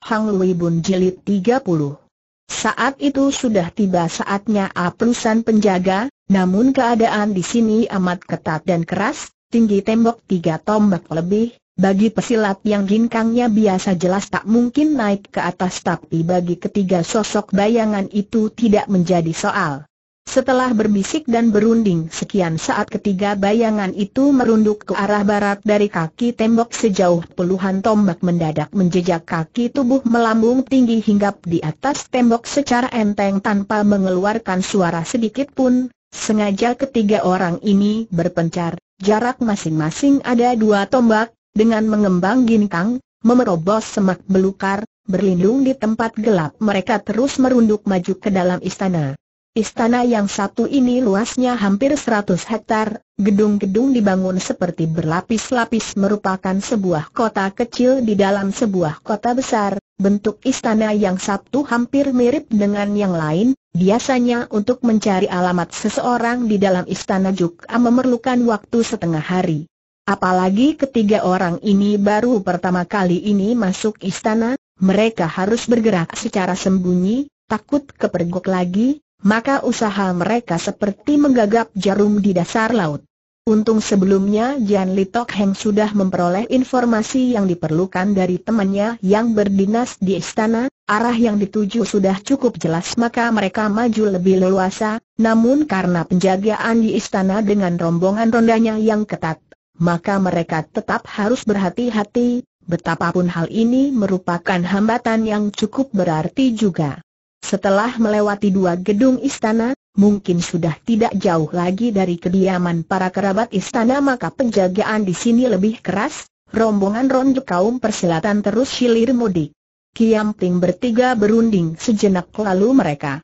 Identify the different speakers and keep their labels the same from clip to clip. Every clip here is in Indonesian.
Speaker 1: Hang Lui Bun Jilid 30 Saat itu sudah tiba saatnya aplusan penjaga, namun keadaan di sini amat ketat dan keras, tinggi tembok tiga tombak lebih, bagi pesilat yang ginkangnya biasa jelas tak mungkin naik ke atas tapi bagi ketiga sosok bayangan itu tidak menjadi soal. Setelah berbisik dan berunding sekian saat ketiga bayangan itu merunduk ke arah barat dari kaki tembok sejauh puluhan tombak mendadak menjejak kaki tubuh melambung tinggi hinggap di atas tembok secara enteng tanpa mengeluarkan suara sedikit pun. Sengaja ketiga orang ini berpencar, jarak masing-masing ada dua tombak, dengan mengembang ginkang, memerobos semak belukar, berlindung di tempat gelap mereka terus merunduk maju ke dalam istana. Istana yang satu ini luasnya hampir 100 hektar. gedung-gedung dibangun seperti berlapis-lapis merupakan sebuah kota kecil di dalam sebuah kota besar, bentuk istana yang satu hampir mirip dengan yang lain, biasanya untuk mencari alamat seseorang di dalam istana juga memerlukan waktu setengah hari. Apalagi ketiga orang ini baru pertama kali ini masuk istana, mereka harus bergerak secara sembunyi, takut kepergok lagi, maka usaha mereka seperti menggagap jarum di dasar laut. Untung sebelumnya Jan Li Tok Heng sudah memperoleh informasi yang diperlukan dari temannya yang berdinas di istana, arah yang dituju sudah cukup jelas maka mereka maju lebih leluasa, namun karena penjagaan di istana dengan rombongan rondanya yang ketat, maka mereka tetap harus berhati-hati, betapapun hal ini merupakan hambatan yang cukup berarti juga. Setelah melewati dua gedung istana, mungkin sudah tidak jauh lagi dari kediaman para kerabat istana maka penjagaan di sini lebih keras, rombongan ronde kaum persilatan terus silir mudik. Kiamping bertiga berunding sejenak lalu mereka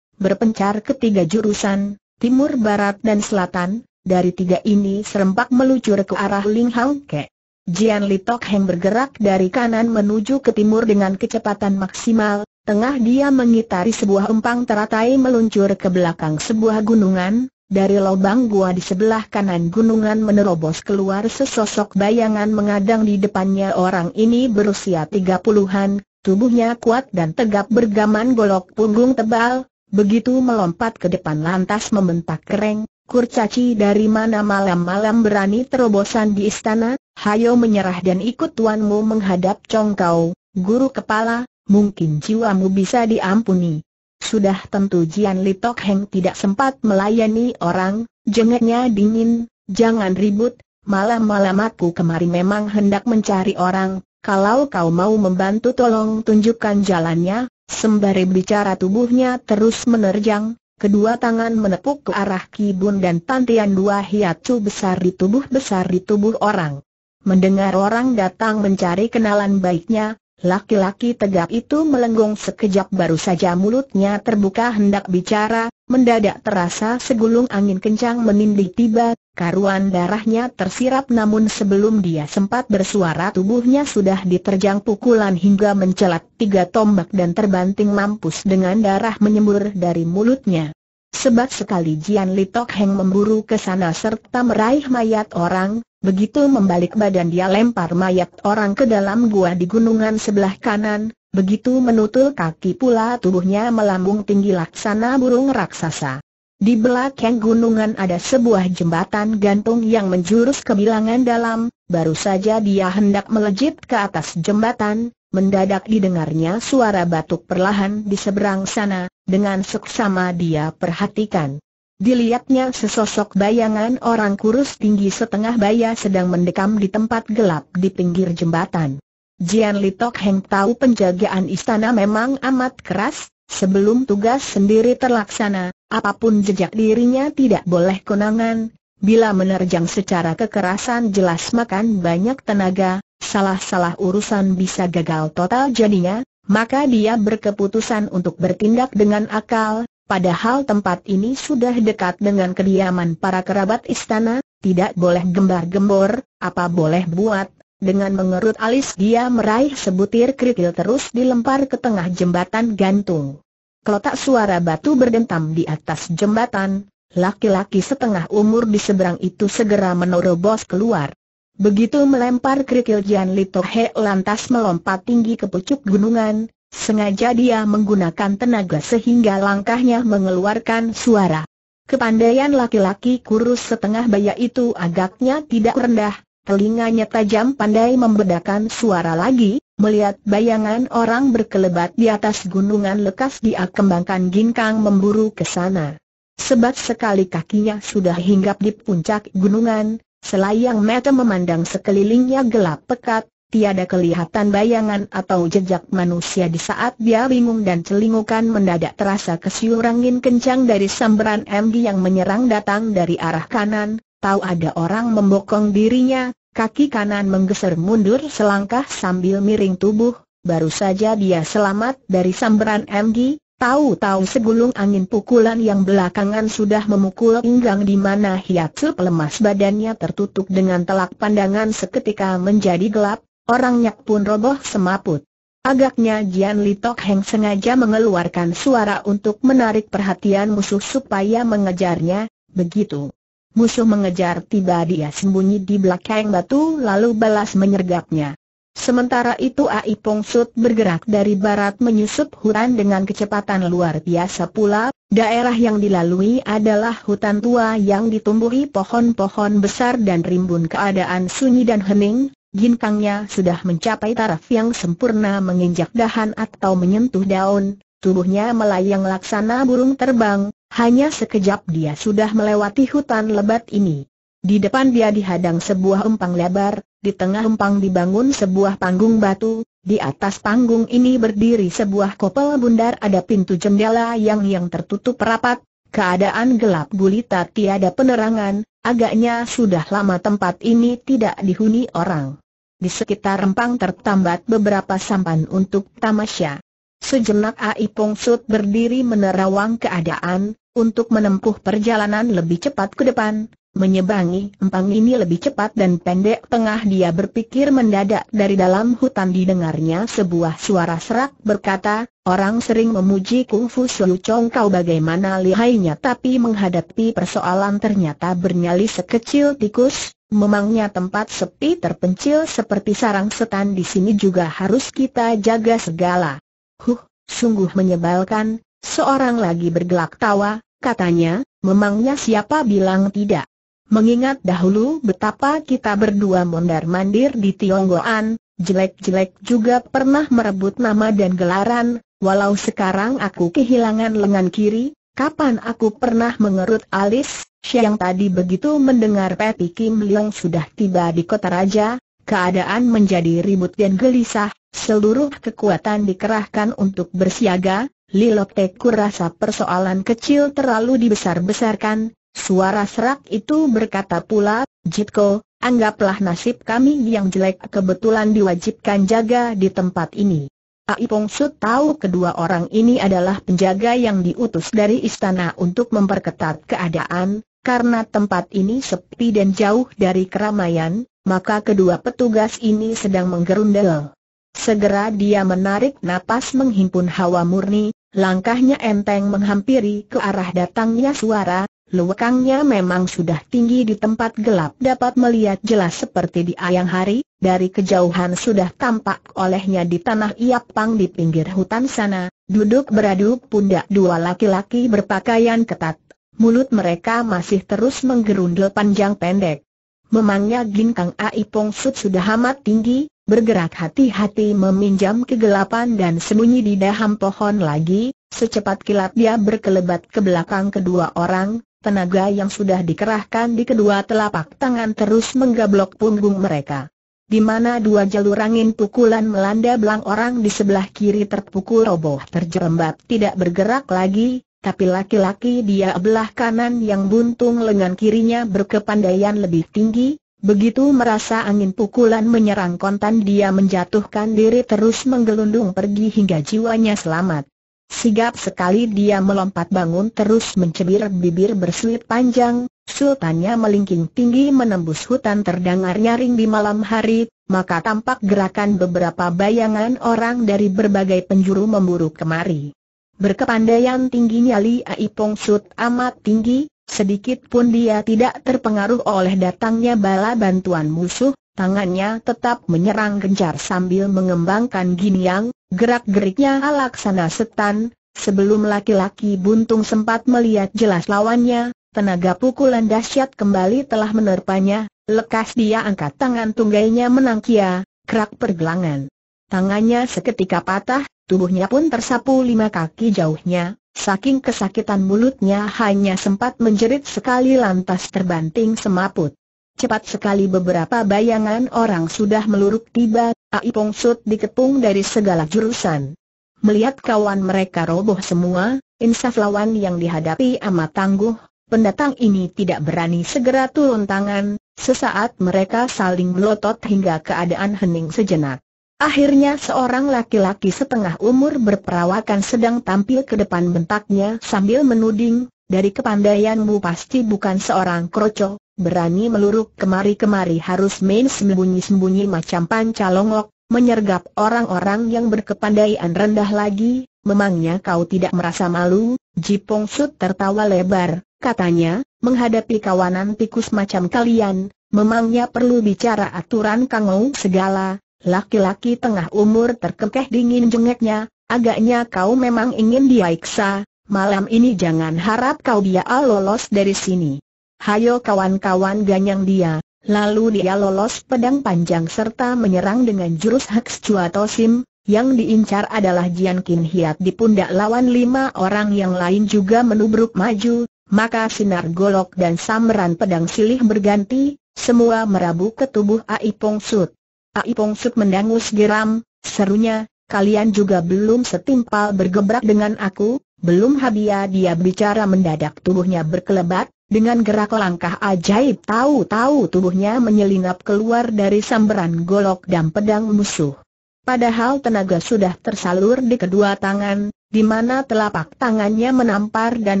Speaker 1: berpencar ke tiga jurusan, timur, barat dan selatan, dari tiga ini serempak meluncur ke arah Ling Hang Ke. Jian Li Tok Heng bergerak dari kanan menuju ke timur dengan kecepatan maksimal, Tengah dia mengitari sebuah empang teratai meluncur ke belakang sebuah gunungan, dari lubang gua di sebelah kanan gunungan menerobos keluar sesosok bayangan mengadang di depannya orang ini berusia tiga puluhan, tubuhnya kuat dan tegap bergaman golok punggung tebal, begitu melompat ke depan lantas membentak kereng, kurcaci dari mana malam-malam berani terobosan di istana, hayo menyerah dan ikut tuanmu menghadap congkau, guru kepala, mungkin jiwamu bisa diampuni. Sudah tentu Jian Li Tok Heng tidak sempat melayani orang, jengeknya dingin, jangan ribut, malam-malam aku kemari memang hendak mencari orang, kalau kau mau membantu tolong tunjukkan jalannya, sembari bicara tubuhnya terus menerjang, kedua tangan menepuk ke arah kibun dan tantian dua hiatu besar di tubuh besar di tubuh orang. Mendengar orang datang mencari kenalan baiknya, Laki-laki tegap itu melenggung sekejap baru saja mulutnya terbuka hendak bicara, mendadak terasa segulung angin kencang menindih tiba, karuan darahnya tersirap namun sebelum dia sempat bersuara tubuhnya sudah diterjang pukulan hingga mencelat tiga tombak dan terbanting mampus dengan darah menyembur dari mulutnya. Sebab sekali Jian Litok Heng memburu ke sana serta meraih mayat orang, Begitu membalik badan dia lempar mayat orang ke dalam gua di gunungan sebelah kanan, begitu menutul kaki pula tubuhnya melambung tinggi laksana burung raksasa. Di belakang gunungan ada sebuah jembatan gantung yang menjurus ke bilangan dalam, baru saja dia hendak melejit ke atas jembatan, mendadak didengarnya suara batuk perlahan di seberang sana, dengan seksama dia perhatikan. Dilihatnya sesosok bayangan orang kurus tinggi setengah baya sedang mendekam di tempat gelap di pinggir jembatan. Jian Litok Heng tahu penjagaan istana memang amat keras, sebelum tugas sendiri terlaksana, apapun jejak dirinya tidak boleh konangan. Bila menerjang secara kekerasan jelas makan banyak tenaga, salah-salah urusan bisa gagal total jadinya, maka dia berkeputusan untuk bertindak dengan akal, Padahal tempat ini sudah dekat dengan kediaman para kerabat istana, tidak boleh gembar-gembor, apa boleh buat. Dengan mengerut alis dia meraih sebutir kerikil terus dilempar ke tengah jembatan gantung. Kelotak suara batu berdentam di atas jembatan, laki-laki setengah umur di seberang itu segera menerobos keluar. Begitu melempar kerikil Jian Lito He lantas melompat tinggi ke pucuk gunungan, Sengaja dia menggunakan tenaga sehingga langkahnya mengeluarkan suara. Kepandaian laki-laki kurus setengah baya itu agaknya tidak rendah, telinganya tajam pandai membedakan suara lagi, melihat bayangan orang berkelebat di atas gunungan lekas dia kembangkan ginkang memburu ke sana. Sebat sekali kakinya sudah hinggap di puncak gunungan, selayang mata memandang sekelilingnya gelap pekat, tiada kelihatan bayangan atau jejak manusia di saat dia bingung dan celingukan mendadak terasa kesiur angin kencang dari sambaran MG yang menyerang datang dari arah kanan, tahu ada orang membokong dirinya, kaki kanan menggeser mundur selangkah sambil miring tubuh, baru saja dia selamat dari sambaran MG, Tahu-tahu segulung angin pukulan yang belakangan sudah memukul pinggang di mana Hiatsu pelemas badannya tertutup dengan telak pandangan seketika menjadi gelap, Orangnya pun roboh semaput. Agaknya Jian Li Tok Heng sengaja mengeluarkan suara untuk menarik perhatian musuh supaya mengejarnya, begitu. Musuh mengejar tiba dia sembunyi di belakang batu lalu balas menyergapnya. Sementara itu Ai Pong Sut bergerak dari barat menyusup hutan dengan kecepatan luar biasa pula, daerah yang dilalui adalah hutan tua yang ditumbuhi pohon-pohon besar dan rimbun keadaan sunyi dan hening, ginkangnya sudah mencapai taraf yang sempurna menginjak dahan atau menyentuh daun, tubuhnya melayang laksana burung terbang, hanya sekejap dia sudah melewati hutan lebat ini. Di depan dia dihadang sebuah empang lebar, di tengah empang dibangun sebuah panggung batu, di atas panggung ini berdiri sebuah kopel bundar ada pintu jendela yang yang tertutup rapat, Keadaan gelap gulita tiada penerangan, agaknya sudah lama tempat ini tidak dihuni orang. Di sekitar rempang tertambat beberapa sampan untuk tamasya. Sejenak Ai Sut berdiri menerawang keadaan, untuk menempuh perjalanan lebih cepat ke depan, Menyebangi empang ini lebih cepat dan pendek tengah dia berpikir mendadak dari dalam hutan didengarnya sebuah suara serak berkata, orang sering memuji kungfu Fu kau bagaimana lihainya tapi menghadapi persoalan ternyata bernyali sekecil tikus, memangnya tempat sepi terpencil seperti sarang setan di sini juga harus kita jaga segala. Huh, sungguh menyebalkan, seorang lagi bergelak tawa, katanya, memangnya siapa bilang tidak? Mengingat dahulu betapa kita berdua mondar-mandir di Tionggoan, jelek-jelek juga pernah merebut nama dan gelaran, walau sekarang aku kehilangan lengan kiri, kapan aku pernah mengerut alis, siang tadi begitu mendengar Peti Kim Leong sudah tiba di kota raja, keadaan menjadi ribut dan gelisah, seluruh kekuatan dikerahkan untuk bersiaga, Lilok Teku rasa persoalan kecil terlalu dibesar-besarkan, Suara serak itu berkata pula, Jitko, anggaplah nasib kami yang jelek kebetulan diwajibkan jaga di tempat ini. Ai Pong tahu kedua orang ini adalah penjaga yang diutus dari istana untuk memperketat keadaan, karena tempat ini sepi dan jauh dari keramaian, maka kedua petugas ini sedang menggerundel. Segera dia menarik napas menghimpun hawa murni, langkahnya enteng menghampiri ke arah datangnya suara, Lewekangnya memang sudah tinggi di tempat gelap dapat melihat jelas seperti di ayang hari, dari kejauhan sudah tampak olehnya di tanah iapang di pinggir hutan sana, duduk beradu pundak dua laki-laki berpakaian ketat. Mulut mereka masih terus menggerundel panjang pendek. Memangnya ginkang Aipong sud sudah amat tinggi, bergerak hati-hati meminjam kegelapan dan sembunyi di daham pohon lagi, Secepat kilat dia berkelebat ke belakang kedua orang, Tenaga yang sudah dikerahkan di kedua telapak tangan terus menggablok punggung mereka. Di mana dua jalur angin pukulan melanda belang orang di sebelah kiri terpukul roboh terjerembab tidak bergerak lagi, tapi laki-laki dia belah kanan yang buntung lengan kirinya berkepandaian lebih tinggi, begitu merasa angin pukulan menyerang kontan dia menjatuhkan diri terus menggelundung pergi hingga jiwanya selamat. Sigap sekali dia melompat bangun terus mencebir bibir berselip panjang, sultannya melingking tinggi menembus hutan terdengar nyaring di malam hari, maka tampak gerakan beberapa bayangan orang dari berbagai penjuru memburu kemari. Berkepandaian tingginya Li Aipong Sut amat tinggi, sedikit pun dia tidak terpengaruh oleh datangnya bala bantuan musuh, tangannya tetap menyerang gencar sambil mengembangkan giniang, gerak-geriknya laksana setan, sebelum laki-laki buntung sempat melihat jelas lawannya, tenaga pukulan dahsyat kembali telah menerpanya, lekas dia angkat tangan tunggainya menangkia, kerak pergelangan. Tangannya seketika patah, tubuhnya pun tersapu lima kaki jauhnya, saking kesakitan mulutnya hanya sempat menjerit sekali lantas terbanting semaput. Cepat sekali beberapa bayangan orang sudah meluruk tiba, Ai Sut dikepung dari segala jurusan. Melihat kawan mereka roboh semua, insaf lawan yang dihadapi amat tangguh, pendatang ini tidak berani segera turun tangan, sesaat mereka saling melotot hingga keadaan hening sejenak. Akhirnya seorang laki-laki setengah umur berperawakan sedang tampil ke depan bentaknya sambil menuding, dari kepandaianmu pasti bukan seorang kroco, berani meluruk kemari-kemari harus main sembunyi-sembunyi macam pancalongok, menyergap orang-orang yang berkepandaian rendah lagi, memangnya kau tidak merasa malu? Jipong Sut tertawa lebar, katanya, menghadapi kawanan tikus macam kalian, memangnya perlu bicara aturan kangau segala, laki-laki tengah umur terkekeh dingin jengeknya, agaknya kau memang ingin diaiksa, malam ini jangan harap kau dia lolos dari sini. Hayo kawan-kawan ganyang dia, lalu dia lolos pedang panjang serta menyerang dengan jurus Chua Tosim, yang diincar adalah Jian Kin Hiat di pundak lawan lima orang yang lain juga menubruk maju, maka sinar golok dan samaran pedang silih berganti, semua merabu ke tubuh Ai Pong Sut. Ai Pong Sut mendangus geram, serunya, kalian juga belum setimpal bergebrak dengan aku, belum habia dia bicara mendadak tubuhnya berkelebat, dengan gerak langkah ajaib tahu-tahu tubuhnya menyelinap keluar dari samberan golok dan pedang musuh. Padahal tenaga sudah tersalur di kedua tangan, di mana telapak tangannya menampar dan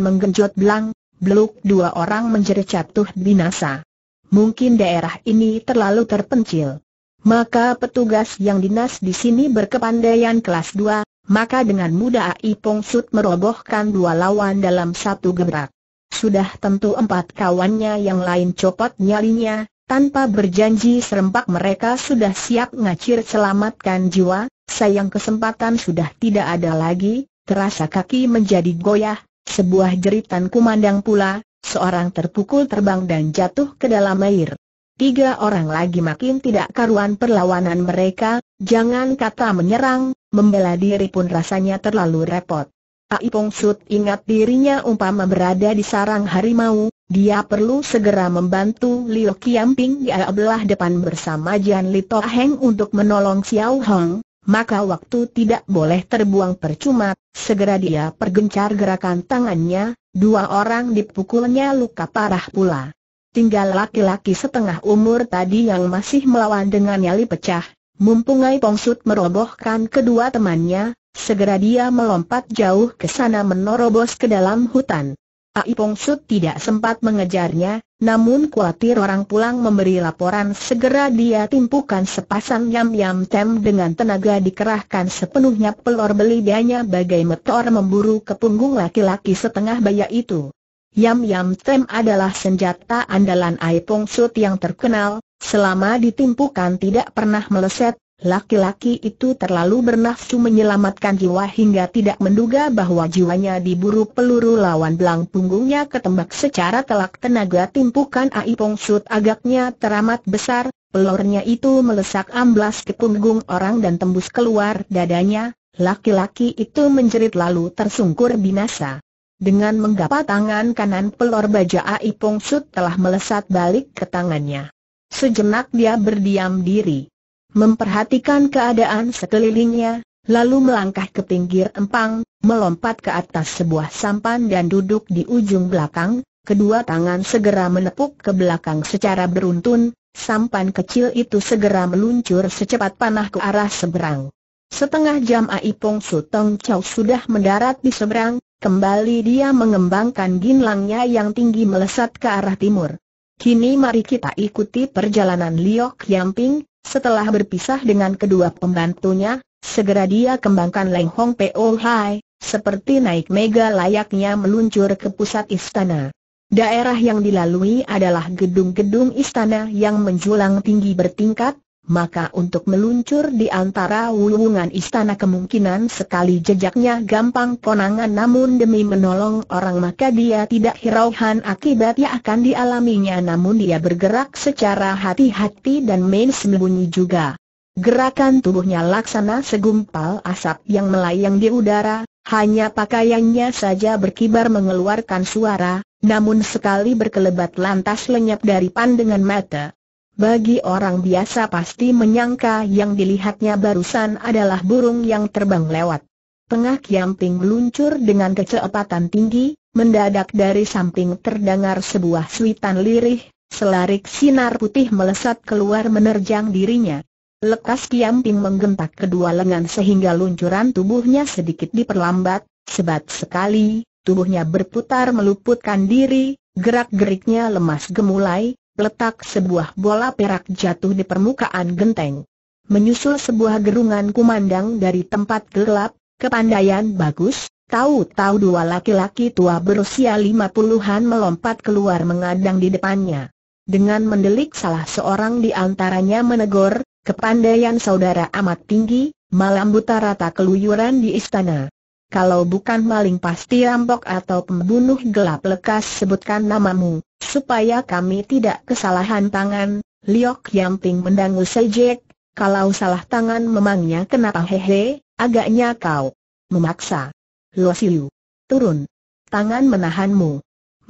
Speaker 1: menggenjot belang, beluk dua orang menjerit jatuh binasa. Mungkin daerah ini terlalu terpencil. Maka petugas yang dinas di sini berkepandaian kelas 2, maka dengan mudah Ai Pong Sut merobohkan dua lawan dalam satu gebrak. Sudah tentu empat kawannya yang lain copot nyalinya, tanpa berjanji serempak mereka sudah siap ngacir selamatkan jiwa, sayang kesempatan sudah tidak ada lagi, terasa kaki menjadi goyah, sebuah jeritan kumandang pula, seorang terpukul terbang dan jatuh ke dalam air. Tiga orang lagi makin tidak karuan perlawanan mereka, jangan kata menyerang, membela diri pun rasanya terlalu repot. Ipong Sud ingat dirinya umpama berada di sarang harimau, dia perlu segera membantu Liu Kiamping di belah depan bersama Jian Lito Heng untuk menolong Xiao Hong, maka waktu tidak boleh terbuang percuma, segera dia pergencar gerakan tangannya, dua orang dipukulnya luka parah pula tinggal laki-laki setengah umur tadi yang masih melawan dengan nyali pecah. Mumpung Ai Pongsut merobohkan kedua temannya, segera dia melompat jauh ke sana menerobos ke dalam hutan. Ai Pongsut tidak sempat mengejarnya, namun khawatir orang pulang memberi laporan segera dia timpukan sepasang yam-yam tem dengan tenaga dikerahkan sepenuhnya pelor belidanya bagai meteor memburu ke punggung laki-laki setengah baya itu. Yam Yam Tem adalah senjata andalan Aipong Sut yang terkenal, selama ditimpukan tidak pernah meleset, laki-laki itu terlalu bernafsu menyelamatkan jiwa hingga tidak menduga bahwa jiwanya diburu peluru lawan belang punggungnya ketembak secara telak tenaga timpukan Aipong Sut agaknya teramat besar, pelornya itu melesak amblas ke punggung orang dan tembus keluar dadanya, laki-laki itu menjerit lalu tersungkur binasa. Dengan menggapai tangan kanan pelor baja Ai Pong Sut telah melesat balik ke tangannya. Sejenak dia berdiam diri. Memperhatikan keadaan sekelilingnya, lalu melangkah ke pinggir empang, melompat ke atas sebuah sampan dan duduk di ujung belakang, kedua tangan segera menepuk ke belakang secara beruntun, Sampan kecil itu segera meluncur secepat panah ke arah seberang. Setengah jam Aipong Sutong Chow sudah mendarat di seberang, Kembali dia mengembangkan ginlangnya yang tinggi melesat ke arah timur. Kini mari kita ikuti perjalanan Liok Yamping, setelah berpisah dengan kedua pembantunya, segera dia kembangkan Leng Hong Po Hai, seperti naik mega layaknya meluncur ke pusat istana. Daerah yang dilalui adalah gedung-gedung istana yang menjulang tinggi bertingkat, maka untuk meluncur di antara wulungan istana kemungkinan sekali jejaknya gampang konangan namun demi menolong orang maka dia tidak hiraukan akibat yang akan dialaminya namun dia bergerak secara hati-hati dan main sembunyi juga. Gerakan tubuhnya laksana segumpal asap yang melayang di udara, hanya pakaiannya saja berkibar mengeluarkan suara, namun sekali berkelebat lantas lenyap dari pandangan mata. Bagi orang biasa pasti menyangka yang dilihatnya barusan adalah burung yang terbang lewat. Tengah Kiamping meluncur dengan kecepatan tinggi, mendadak dari samping terdengar sebuah suitan lirih, selarik sinar putih melesat keluar menerjang dirinya. Lekas Kiamping menggentak kedua lengan sehingga luncuran tubuhnya sedikit diperlambat, sebat sekali, tubuhnya berputar meluputkan diri, gerak-geriknya lemas gemulai, letak sebuah bola perak jatuh di permukaan genteng. Menyusul sebuah gerungan kumandang dari tempat gelap, kepandaian bagus, tahu-tahu dua laki-laki tua berusia lima puluhan melompat keluar mengadang di depannya. Dengan mendelik salah seorang di antaranya menegur, kepandaian saudara amat tinggi, malam buta rata keluyuran di istana. Kalau bukan maling pasti rampok atau pembunuh gelap lekas sebutkan namamu supaya kami tidak kesalahan tangan, Liok Yamping mendangu sejek, kalau salah tangan memangnya kenapa hehe, agaknya kau memaksa. Lo Siu, turun. Tangan menahanmu.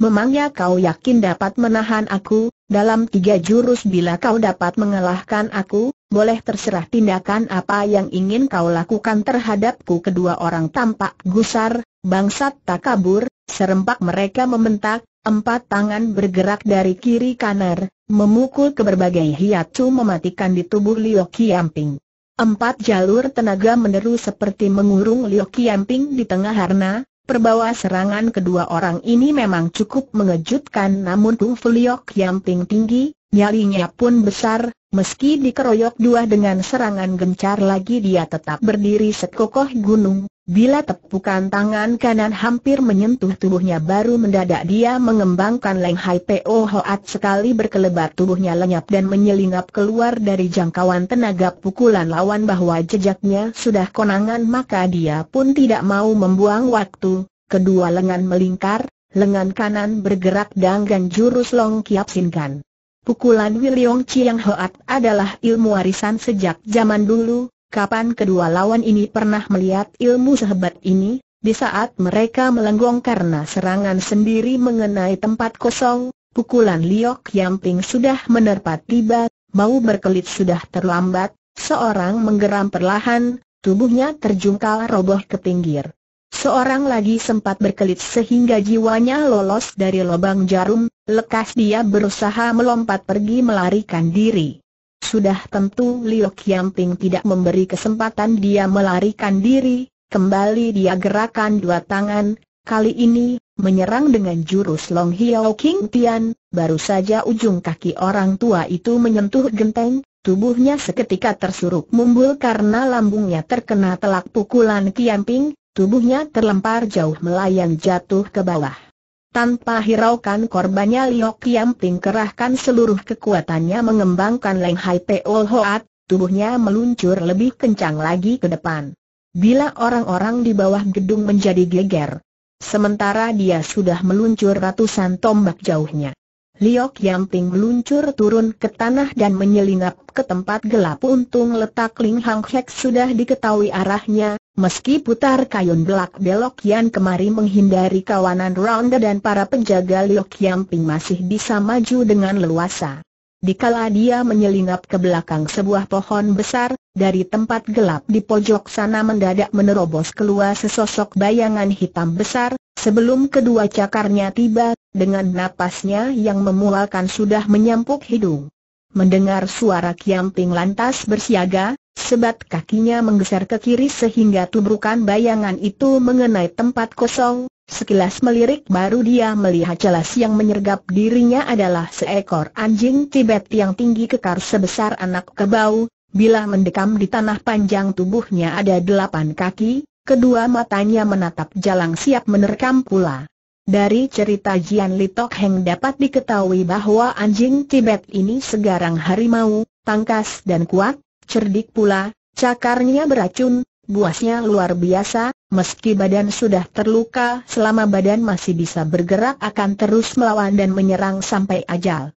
Speaker 1: Memangnya kau yakin dapat menahan aku, dalam tiga jurus bila kau dapat mengalahkan aku, boleh terserah tindakan apa yang ingin kau lakukan terhadapku kedua orang tampak gusar, bangsat tak kabur, serempak mereka membentak, Empat tangan bergerak dari kiri kanan, memukul ke berbagai hiatu mematikan di tubuh Liu Qiamping. Empat jalur tenaga meneru seperti mengurung Liu Qiamping di tengah harna, perbawa serangan kedua orang ini memang cukup mengejutkan namun tubuh Liu Qiamping tinggi, nyalinya pun besar, Meski dikeroyok dua dengan serangan gencar lagi dia tetap berdiri sekokoh gunung, bila tepukan tangan kanan hampir menyentuh tubuhnya baru mendadak dia mengembangkan Leng Hai Po Hoat sekali berkelebat tubuhnya lenyap dan menyelinap keluar dari jangkauan tenaga pukulan lawan bahwa jejaknya sudah konangan maka dia pun tidak mau membuang waktu, kedua lengan melingkar, lengan kanan bergerak dengan jurus Long Kiap Sinkan. Pukulan Wiliong Chiang Hoat adalah ilmu warisan sejak zaman dulu, kapan kedua lawan ini pernah melihat ilmu sehebat ini, di saat mereka melenggong karena serangan sendiri mengenai tempat kosong, pukulan Liok Yamping sudah menerpa tiba, mau berkelit sudah terlambat, seorang menggeram perlahan, tubuhnya terjungkal roboh ke pinggir. Seorang lagi sempat berkelit sehingga jiwanya lolos dari lubang jarum, lekas dia berusaha melompat pergi melarikan diri. Sudah tentu Liu Kiamping tidak memberi kesempatan dia melarikan diri, kembali dia gerakan dua tangan, kali ini, menyerang dengan jurus Long Hiao King Tian, baru saja ujung kaki orang tua itu menyentuh genteng, tubuhnya seketika tersuruk mumbul karena lambungnya terkena telak pukulan Kiamping, Tubuhnya terlempar jauh melayang jatuh ke bawah. Tanpa hiraukan korbannya Liok Yamping kerahkan seluruh kekuatannya mengembangkan Leng Hai Peol Hoat, tubuhnya meluncur lebih kencang lagi ke depan. Bila orang-orang di bawah gedung menjadi geger, sementara dia sudah meluncur ratusan tombak jauhnya. Liok Yamping meluncur turun ke tanah dan menyelinap ke tempat gelap untung letak Ling Hang Hek sudah diketahui arahnya, Meski putar kayun belak belok Yan kemari menghindari kawanan Ronda dan para penjaga Liok Qiangping masih bisa maju dengan leluasa. Dikala dia menyelinap ke belakang sebuah pohon besar, dari tempat gelap di pojok sana mendadak menerobos keluar sesosok bayangan hitam besar, sebelum kedua cakarnya tiba, dengan napasnya yang memualkan sudah menyampuk hidung. Mendengar suara Kiamping lantas bersiaga, Sebab kakinya menggeser ke kiri sehingga tubrukan bayangan itu mengenai tempat kosong, sekilas melirik baru dia melihat jelas yang menyergap dirinya adalah seekor anjing Tibet yang tinggi kekar sebesar anak kebau, bila mendekam di tanah panjang tubuhnya ada delapan kaki, kedua matanya menatap jalan siap menerkam pula. Dari cerita Jian Li Heng dapat diketahui bahwa anjing Tibet ini segarang harimau, tangkas dan kuat, Cerdik pula, cakarnya beracun, buasnya luar biasa, meski badan sudah terluka selama badan masih bisa bergerak akan terus melawan dan menyerang sampai ajal.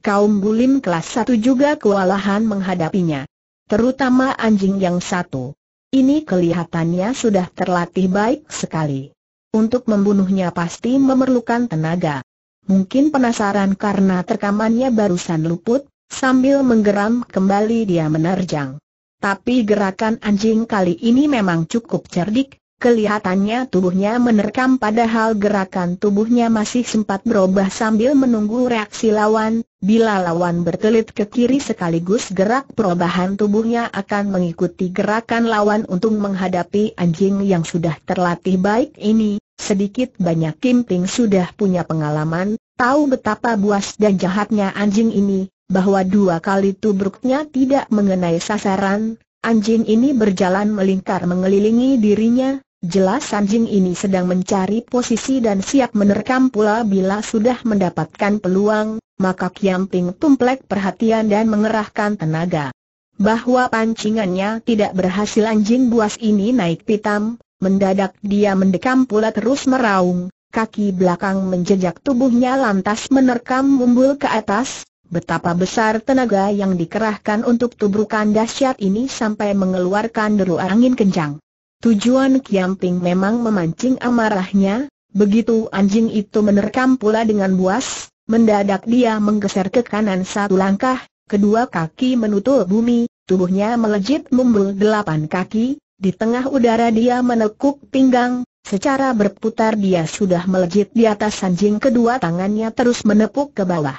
Speaker 1: Kaum bulim kelas satu juga kewalahan menghadapinya. Terutama anjing yang satu. Ini kelihatannya sudah terlatih baik sekali. Untuk membunuhnya pasti memerlukan tenaga. Mungkin penasaran karena terkamannya barusan luput, Sambil menggeram kembali dia menerjang. Tapi gerakan anjing kali ini memang cukup cerdik, kelihatannya tubuhnya menerkam padahal gerakan tubuhnya masih sempat berubah sambil menunggu reaksi lawan, bila lawan bertelit ke kiri sekaligus gerak perubahan tubuhnya akan mengikuti gerakan lawan untuk menghadapi anjing yang sudah terlatih baik ini, sedikit banyak Kim Ping sudah punya pengalaman, tahu betapa buas dan jahatnya anjing ini, bahwa dua kali tubruknya tidak mengenai sasaran, anjing ini berjalan melingkar mengelilingi dirinya, jelas anjing ini sedang mencari posisi dan siap menerkam pula bila sudah mendapatkan peluang, maka Kiamping tumplek perhatian dan mengerahkan tenaga. Bahwa pancingannya tidak berhasil anjing buas ini naik pitam, mendadak dia mendekam pula terus meraung, kaki belakang menjejak tubuhnya lantas menerkam mumbul ke atas, Betapa besar tenaga yang dikerahkan untuk tubrukan dahsyat ini sampai mengeluarkan deru angin kencang. Tujuan Kiamping memang memancing amarahnya, begitu anjing itu menerkam pula dengan buas, mendadak dia menggeser ke kanan satu langkah, kedua kaki menutup bumi, tubuhnya melejit mumbul delapan kaki, di tengah udara dia menekuk pinggang, secara berputar dia sudah melejit di atas anjing kedua tangannya terus menepuk ke bawah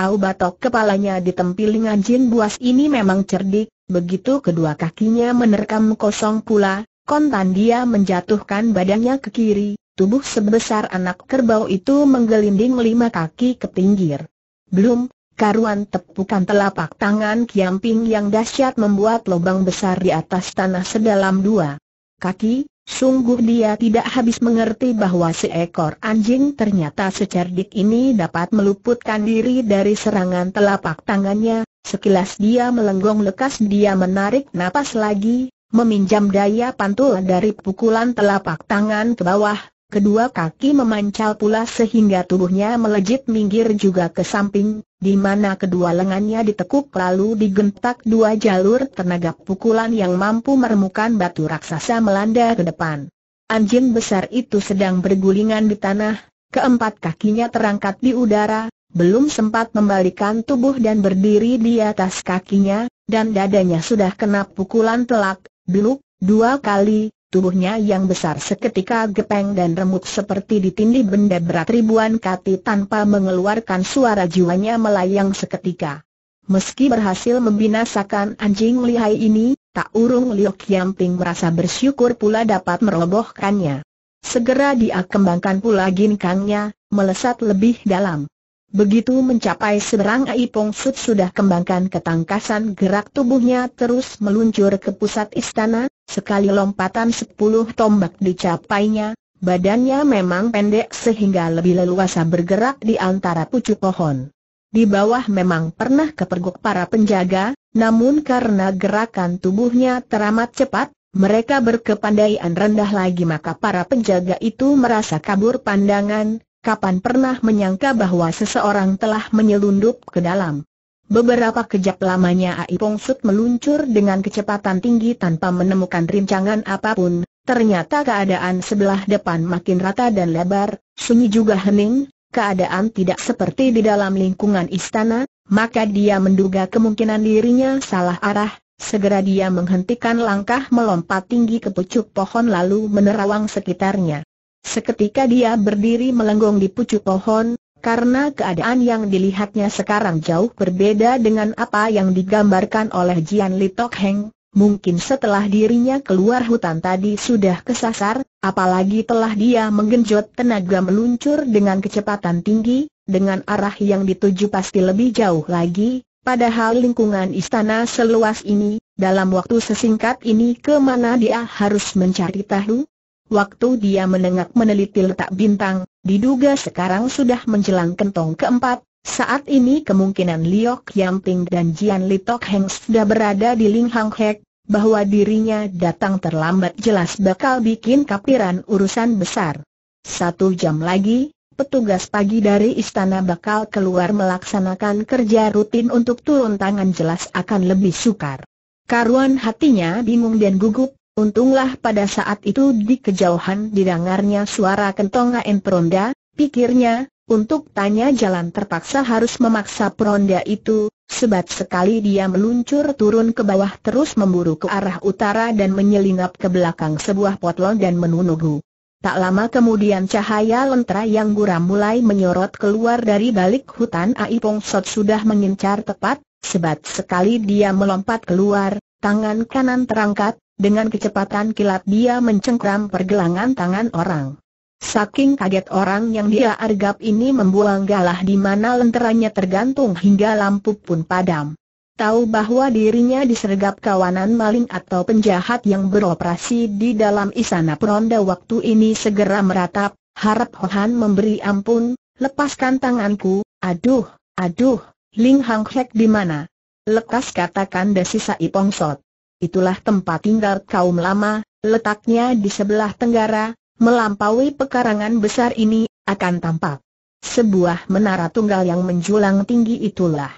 Speaker 1: tahu batok kepalanya di dengan jin buas ini memang cerdik, begitu kedua kakinya menerkam kosong pula, kontan dia menjatuhkan badannya ke kiri, tubuh sebesar anak kerbau itu menggelinding lima kaki ke pinggir. Belum, karuan tepukan telapak tangan Kiamping yang dahsyat membuat lubang besar di atas tanah sedalam dua kaki, Sungguh dia tidak habis mengerti bahwa seekor anjing ternyata secerdik ini dapat meluputkan diri dari serangan telapak tangannya, sekilas dia melenggong lekas dia menarik napas lagi, meminjam daya pantul dari pukulan telapak tangan ke bawah, kedua kaki memancal pula sehingga tubuhnya melejit minggir juga ke samping, di mana kedua lengannya ditekuk lalu digentak dua jalur tenaga pukulan yang mampu meremukan batu raksasa melanda ke depan. Anjing besar itu sedang bergulingan di tanah, keempat kakinya terangkat di udara, belum sempat membalikan tubuh dan berdiri di atas kakinya, dan dadanya sudah kena pukulan telak, beluk, dua kali, Tubuhnya yang besar seketika gepeng dan remuk seperti ditindih benda berat ribuan kati tanpa mengeluarkan suara jiwanya melayang seketika. Meski berhasil membinasakan anjing lihai ini, tak urung Liu Kiamping merasa bersyukur pula dapat merobohkannya. Segera dia kembangkan pula ginkangnya, melesat lebih dalam. Begitu mencapai seberang Aipong Sud sudah kembangkan ketangkasan gerak tubuhnya terus meluncur ke pusat istana, Sekali lompatan sepuluh tombak dicapainya, badannya memang pendek sehingga lebih leluasa bergerak di antara pucuk pohon. Di bawah memang pernah kepergok para penjaga, namun karena gerakan tubuhnya teramat cepat, mereka berkepandaian rendah lagi maka para penjaga itu merasa kabur pandangan, kapan pernah menyangka bahwa seseorang telah menyelundup ke dalam. Beberapa kejap lamanya Ai Pongsut meluncur dengan kecepatan tinggi tanpa menemukan rincangan apapun, ternyata keadaan sebelah depan makin rata dan lebar, sunyi juga hening, keadaan tidak seperti di dalam lingkungan istana, maka dia menduga kemungkinan dirinya salah arah, Segera dia menghentikan langkah melompat tinggi ke pucuk pohon lalu menerawang sekitarnya. Seketika dia berdiri melenggong di pucuk pohon, karena keadaan yang dilihatnya sekarang jauh berbeda dengan apa yang digambarkan oleh Jian Li Tok Heng, mungkin setelah dirinya keluar hutan tadi sudah kesasar, apalagi telah dia menggenjot tenaga meluncur dengan kecepatan tinggi, dengan arah yang dituju pasti lebih jauh lagi, padahal lingkungan istana seluas ini, dalam waktu sesingkat ini kemana dia harus mencari tahu, Waktu dia menengak meneliti letak bintang, diduga sekarang sudah menjelang kentong keempat, saat ini kemungkinan Liok Yamping dan Jian Litok Heng sudah berada di Linghang Hek, bahwa dirinya datang terlambat jelas bakal bikin kapiran urusan besar. Satu jam lagi, petugas pagi dari istana bakal keluar melaksanakan kerja rutin untuk turun tangan jelas akan lebih sukar. Karuan hatinya bingung dan gugup, Untunglah pada saat itu di kejauhan didengarnya suara kentongan peronda, pikirnya, untuk tanya jalan terpaksa harus memaksa peronda itu, sebab sekali dia meluncur turun ke bawah terus memburu ke arah utara dan menyelinap ke belakang sebuah potlon dan menunggu. Tak lama kemudian cahaya lentera yang guram mulai menyorot keluar dari balik hutan Aipong Sot sudah mengincar tepat, sebab sekali dia melompat keluar, tangan kanan terangkat, dengan kecepatan kilat dia mencengkram pergelangan tangan orang. Saking kaget orang yang dia argap ini membuang galah di mana lenteranya tergantung hingga lampu pun padam. Tahu bahwa dirinya disergap kawanan maling atau penjahat yang beroperasi di dalam istana peronda waktu ini segera meratap, harap Hohan memberi ampun, lepaskan tanganku, aduh, aduh, Ling Hang Hek di mana? Lekas katakan desi Saipong Sot itulah tempat tinggal kaum lama, letaknya di sebelah tenggara, melampaui pekarangan besar ini, akan tampak sebuah menara tunggal yang menjulang tinggi itulah.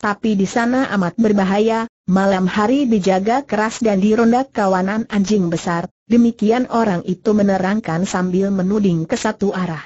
Speaker 1: Tapi di sana amat berbahaya, malam hari dijaga keras dan dironda kawanan anjing besar, demikian orang itu menerangkan sambil menuding ke satu arah.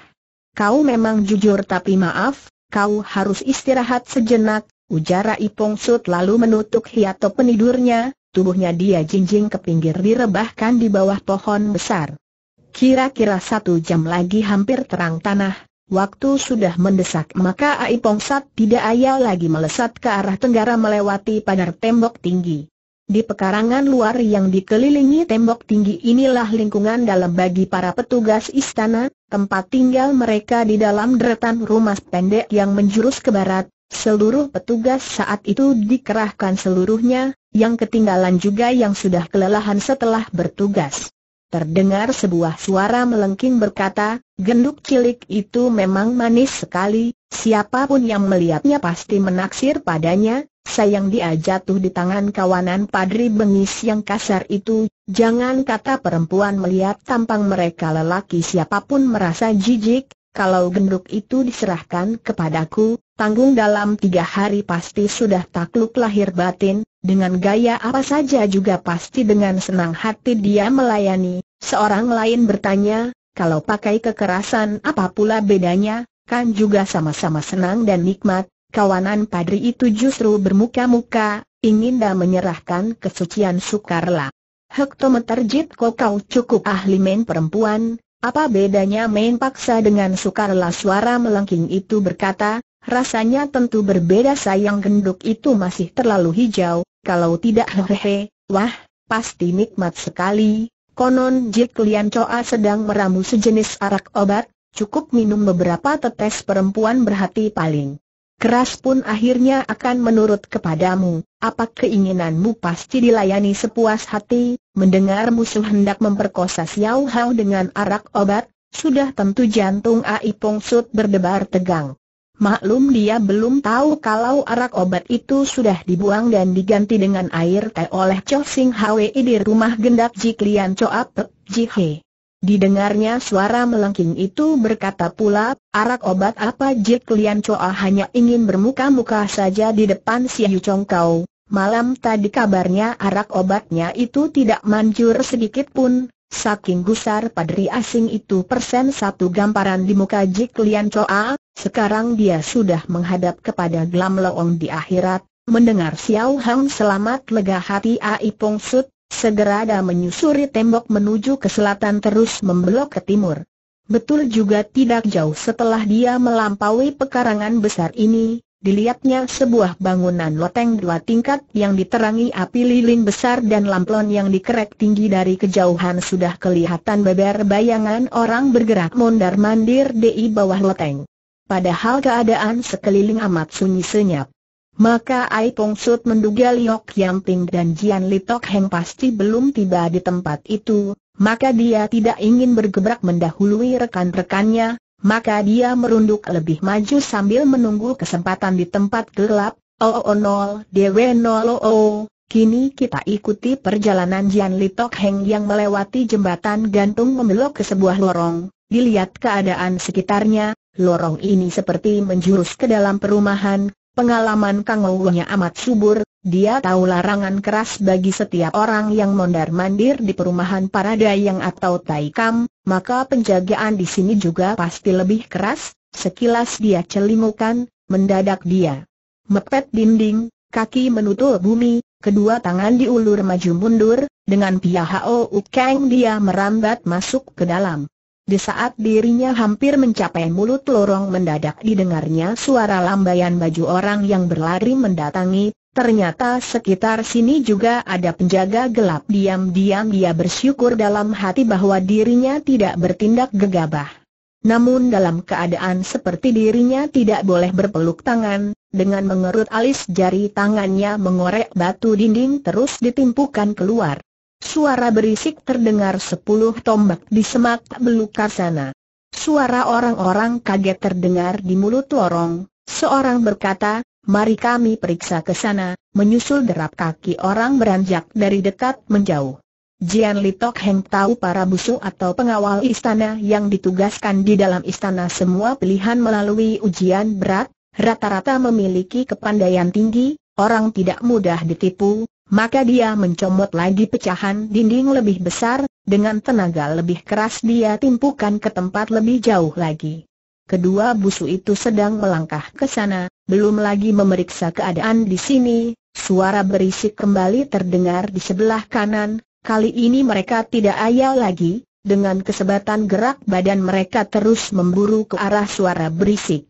Speaker 1: Kau memang jujur tapi maaf, kau harus istirahat sejenak, ujar Ipong Sut lalu menutup hiato penidurnya, tubuhnya dia jinjing ke pinggir direbahkan di bawah pohon besar. Kira-kira satu jam lagi hampir terang tanah, waktu sudah mendesak maka Ai Pongsat tidak ayal lagi melesat ke arah tenggara melewati pagar tembok tinggi. Di pekarangan luar yang dikelilingi tembok tinggi inilah lingkungan dalam bagi para petugas istana, tempat tinggal mereka di dalam deretan rumah pendek yang menjurus ke barat. Seluruh petugas saat itu dikerahkan seluruhnya, yang ketinggalan juga yang sudah kelelahan setelah bertugas. Terdengar sebuah suara melengking berkata, genduk cilik itu memang manis sekali, siapapun yang melihatnya pasti menaksir padanya, sayang dia jatuh di tangan kawanan padri bengis yang kasar itu, jangan kata perempuan melihat tampang mereka lelaki siapapun merasa jijik, kalau genduk itu diserahkan kepadaku, tanggung dalam tiga hari pasti sudah takluk lahir batin, dengan gaya apa saja juga pasti dengan senang hati dia melayani. Seorang lain bertanya, kalau pakai kekerasan apa pula bedanya, kan juga sama-sama senang dan nikmat, kawanan padri itu justru bermuka-muka, ingin dah menyerahkan kesucian Sukarla. Hektometer Jit kok kau cukup ahli main perempuan, apa bedanya main paksa dengan Sukarla suara melengking itu berkata, Rasanya tentu berbeda sayang genduk itu masih terlalu hijau, kalau tidak hehehe, wah, pasti nikmat sekali. Konon Jik Lian Choa sedang meramu sejenis arak obat, cukup minum beberapa tetes perempuan berhati paling. Keras pun akhirnya akan menurut kepadamu, apa keinginanmu pasti dilayani sepuas hati, mendengar musuh hendak memperkosa Xiao Hao dengan arak obat, sudah tentu jantung Ai Pong Sud berdebar tegang. Maklum dia belum tahu kalau arak obat itu sudah dibuang dan diganti dengan air teh oleh Cho Sing Hwi di rumah gendak Jiklian Choa Pek Jihe. Didengarnya suara melengking itu berkata pula, arak obat apa Jiklian Choa ah, hanya ingin bermuka-muka saja di depan si Yu Chong Kau. Malam tadi kabarnya arak obatnya itu tidak manjur sedikit pun, Saking gusar padri asing itu persen satu gambaran di muka Jik Lian Choa, sekarang dia sudah menghadap kepada Glam Loong di akhirat, mendengar Xiao Hang selamat lega hati Ai Pong Sut, segera ada menyusuri tembok menuju ke selatan terus membelok ke timur. Betul juga tidak jauh setelah dia melampaui pekarangan besar ini, dilihatnya sebuah bangunan loteng dua tingkat yang diterangi api lilin besar dan lamplon yang dikerek tinggi dari kejauhan sudah kelihatan beber bayangan orang bergerak mondar-mandir di bawah loteng. Padahal keadaan sekeliling amat sunyi senyap. Maka Ai Pong Sut menduga Liok Yang Ping dan Jian Litok Heng pasti belum tiba di tempat itu, maka dia tidak ingin bergebrak mendahului rekan-rekannya, maka dia merunduk lebih maju sambil menunggu kesempatan di tempat gelap. Oh oh nol, dewe nol oh, oh, Kini kita ikuti perjalanan Jian Litok Heng yang melewati jembatan gantung membelok ke sebuah lorong. Dilihat keadaan sekitarnya, lorong ini seperti menjurus ke dalam perumahan. Pengalaman Kang Ouwanya amat subur, dia tahu larangan keras bagi setiap orang yang mondar-mandir di perumahan para dayang atau taikam, maka penjagaan di sini juga pasti lebih keras, sekilas dia celimukan, mendadak dia mepet dinding, kaki menutup bumi, kedua tangan diulur maju mundur, dengan pihak ukeng dia merambat masuk ke dalam. Di saat dirinya hampir mencapai mulut lorong mendadak didengarnya suara lambaian baju orang yang berlari mendatangi, Ternyata sekitar sini juga ada penjaga gelap diam-diam dia bersyukur dalam hati bahwa dirinya tidak bertindak gegabah. Namun dalam keadaan seperti dirinya tidak boleh berpeluk tangan, dengan mengerut alis jari tangannya mengorek batu dinding terus ditimpukan keluar. Suara berisik terdengar sepuluh tombak di semak belukar sana. Suara orang-orang kaget terdengar di mulut lorong, seorang berkata, Mari kami periksa ke sana, menyusul derap kaki orang beranjak dari dekat menjauh. Jian Li Tok Heng tahu para busuk atau pengawal istana yang ditugaskan di dalam istana semua pilihan melalui ujian berat, rata-rata memiliki kepandaian tinggi, orang tidak mudah ditipu, maka dia mencomot lagi pecahan dinding lebih besar, dengan tenaga lebih keras dia timpukan ke tempat lebih jauh lagi kedua busu itu sedang melangkah ke sana, belum lagi memeriksa keadaan di sini, suara berisik kembali terdengar di sebelah kanan, kali ini mereka tidak ayal lagi, dengan kesebatan gerak badan mereka terus memburu ke arah suara berisik.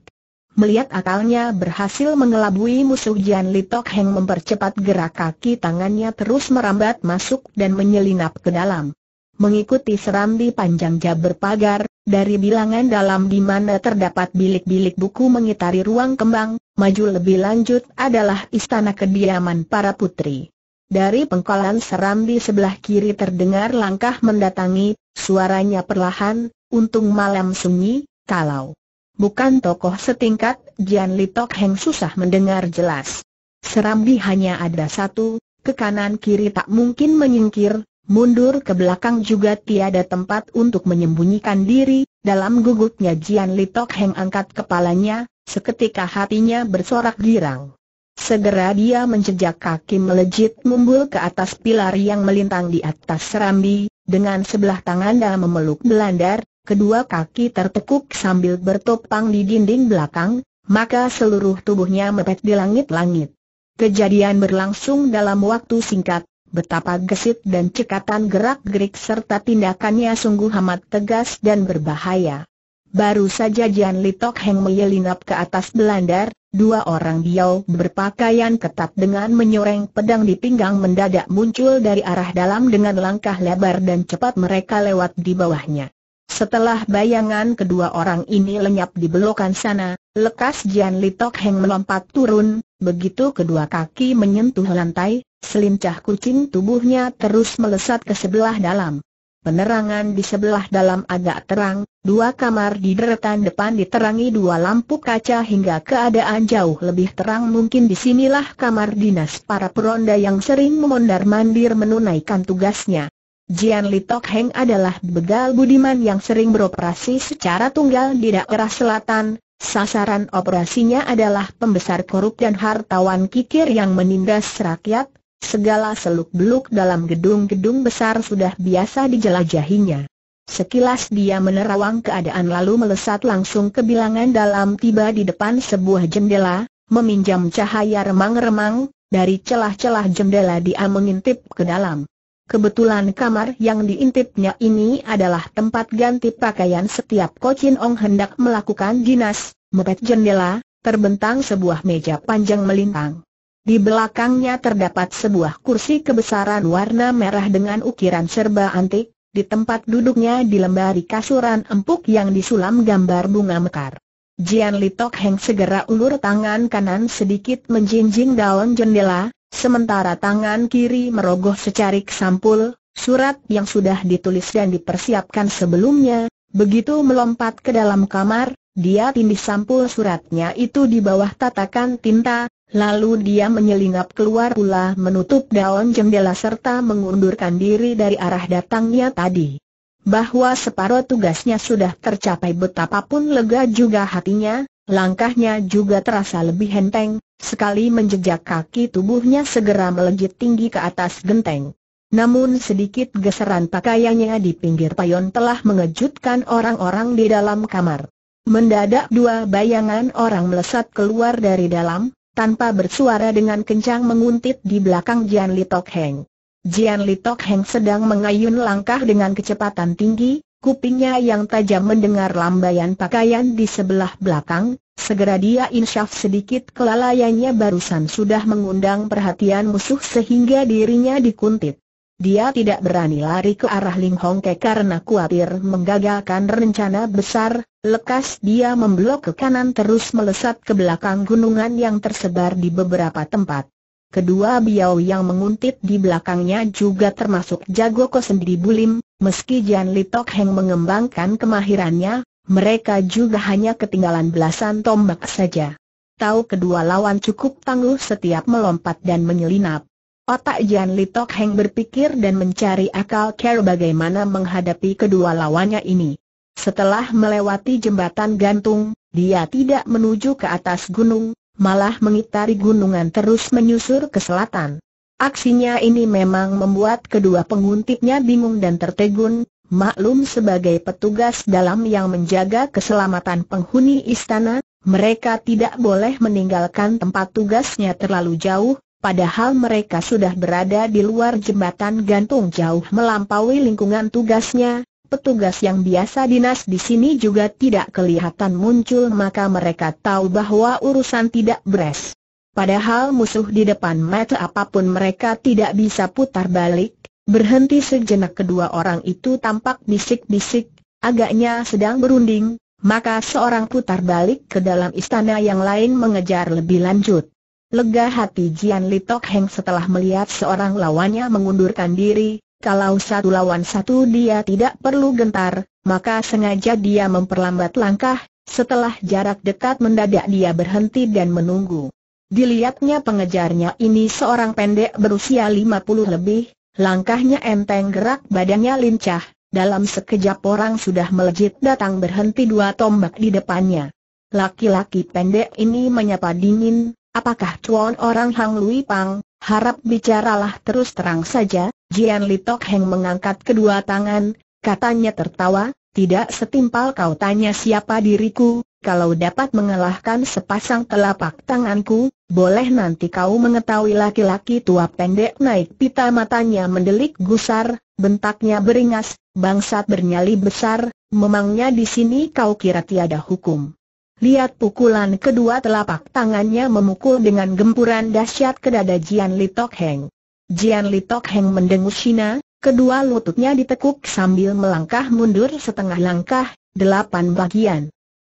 Speaker 1: Melihat akalnya berhasil mengelabui musuh Jian Litok Heng mempercepat gerak kaki tangannya terus merambat masuk dan menyelinap ke dalam. Mengikuti serambi panjang jabber pagar, dari bilangan dalam di mana terdapat bilik-bilik buku mengitari ruang kembang, maju lebih lanjut adalah istana kediaman para putri. Dari pengkolan serambi sebelah kiri terdengar langkah mendatangi, suaranya perlahan, untung malam sunyi, kalau bukan tokoh setingkat, Jian Litok Heng susah mendengar jelas. Serambi hanya ada satu, ke kanan kiri tak mungkin menyingkir, Mundur ke belakang juga tiada tempat untuk menyembunyikan diri, dalam gugupnya Jian Litok Heng angkat kepalanya, seketika hatinya bersorak girang. Segera dia menjejak kaki melejit mumbul ke atas pilar yang melintang di atas serambi, dengan sebelah tangan dalam memeluk belandar, kedua kaki tertekuk sambil bertopang di dinding belakang, maka seluruh tubuhnya mepet di langit-langit. Kejadian berlangsung dalam waktu singkat, betapa gesit dan cekatan gerak-gerik serta tindakannya sungguh amat tegas dan berbahaya. Baru saja Jian Litok Heng menyelinap ke atas belandar, dua orang biau berpakaian ketat dengan menyoreng pedang di pinggang mendadak muncul dari arah dalam dengan langkah lebar dan cepat mereka lewat di bawahnya. Setelah bayangan kedua orang ini lenyap di belokan sana, lekas Jian Litok Heng melompat turun, begitu kedua kaki menyentuh lantai, Selincah kucing tubuhnya terus melesat ke sebelah dalam. Penerangan di sebelah dalam agak terang, dua kamar di deretan depan diterangi dua lampu kaca hingga keadaan jauh lebih terang mungkin disinilah kamar dinas para peronda yang sering memondar-mandir menunaikan tugasnya. Jian Li Tok Heng adalah begal budiman yang sering beroperasi secara tunggal di daerah selatan, sasaran operasinya adalah pembesar korup dan hartawan kikir yang menindas rakyat, Segala seluk-beluk dalam gedung-gedung besar sudah biasa dijelajahinya. Sekilas dia menerawang keadaan lalu melesat langsung ke bilangan dalam tiba di depan sebuah jendela, meminjam cahaya remang-remang, dari celah-celah jendela dia mengintip ke dalam. Kebetulan kamar yang diintipnya ini adalah tempat ganti pakaian setiap Kocin Ong hendak melakukan dinas, mepet jendela, terbentang sebuah meja panjang melintang. Di belakangnya terdapat sebuah kursi kebesaran warna merah dengan ukiran serba antik, di tempat duduknya dilembari kasuran empuk yang disulam gambar bunga mekar. Jian Li Tok Heng segera ulur tangan kanan sedikit menjinjing daun jendela, sementara tangan kiri merogoh secarik sampul, surat yang sudah ditulis dan dipersiapkan sebelumnya, begitu melompat ke dalam kamar, dia tindih sampul suratnya itu di bawah tatakan tinta, Lalu dia menyelinap keluar pula menutup daun jendela serta mengundurkan diri dari arah datangnya tadi. Bahwa separuh tugasnya sudah tercapai betapapun lega juga hatinya, langkahnya juga terasa lebih henteng, sekali menjejak kaki tubuhnya segera melejit tinggi ke atas genteng. Namun sedikit geseran pakaiannya di pinggir payon telah mengejutkan orang-orang di dalam kamar. Mendadak dua bayangan orang melesat keluar dari dalam, tanpa bersuara dengan kencang menguntit di belakang Jian Li Tok Heng. Jian Li Tok Heng sedang mengayun langkah dengan kecepatan tinggi, kupingnya yang tajam mendengar lambaian pakaian di sebelah belakang, segera dia insyaf sedikit kelalaiannya barusan sudah mengundang perhatian musuh sehingga dirinya dikuntit. Dia tidak berani lari ke arah Ling Hong Ke karena khawatir menggagalkan rencana besar, lekas dia memblok ke kanan terus melesat ke belakang gunungan yang tersebar di beberapa tempat. Kedua biau yang menguntit di belakangnya juga termasuk jago kosen di Bulim, meski Jian Litok Heng mengembangkan kemahirannya, mereka juga hanya ketinggalan belasan tombak saja. Tahu kedua lawan cukup tangguh setiap melompat dan menyelinap. Otak Jan Li Heng berpikir dan mencari akal cara bagaimana menghadapi kedua lawannya ini. Setelah melewati jembatan gantung, dia tidak menuju ke atas gunung, malah mengitari gunungan terus menyusur ke selatan. Aksinya ini memang membuat kedua penguntitnya bingung dan tertegun, maklum sebagai petugas dalam yang menjaga keselamatan penghuni istana, mereka tidak boleh meninggalkan tempat tugasnya terlalu jauh, padahal mereka sudah berada di luar jembatan gantung jauh melampaui lingkungan tugasnya, petugas yang biasa dinas di sini juga tidak kelihatan muncul maka mereka tahu bahwa urusan tidak beres. Padahal musuh di depan mata apapun mereka tidak bisa putar balik, berhenti sejenak kedua orang itu tampak bisik-bisik, agaknya sedang berunding, maka seorang putar balik ke dalam istana yang lain mengejar lebih lanjut. Lega hati Jian Li Tok Heng setelah melihat seorang lawannya mengundurkan diri, kalau satu lawan satu dia tidak perlu gentar, maka sengaja dia memperlambat langkah, setelah jarak dekat mendadak dia berhenti dan menunggu. Dilihatnya pengejarnya ini seorang pendek berusia 50 lebih, langkahnya enteng gerak badannya lincah, dalam sekejap orang sudah melejit datang berhenti dua tombak di depannya. Laki-laki pendek ini menyapa dingin, Apakah Tuan orang Hang Lui Pang, harap bicaralah terus terang saja, Jian Li Tok Heng mengangkat kedua tangan, katanya tertawa, tidak setimpal kau tanya siapa diriku, kalau dapat mengalahkan sepasang telapak tanganku, boleh nanti kau mengetahui laki-laki tua pendek naik pita matanya mendelik gusar, bentaknya beringas, bangsat bernyali besar, memangnya di sini kau kira tiada hukum. Lihat pukulan kedua telapak tangannya memukul dengan gempuran dahsyat ke dada Jian Li Tok Heng. Jian Li Tok Heng mendengus Shina, kedua lututnya ditekuk sambil melangkah mundur setengah langkah, delapan bagian.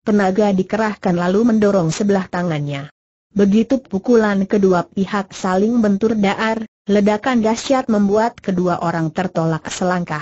Speaker 1: Tenaga dikerahkan lalu mendorong sebelah tangannya. Begitu pukulan kedua pihak saling bentur daar, ledakan dahsyat membuat kedua orang tertolak selangkah.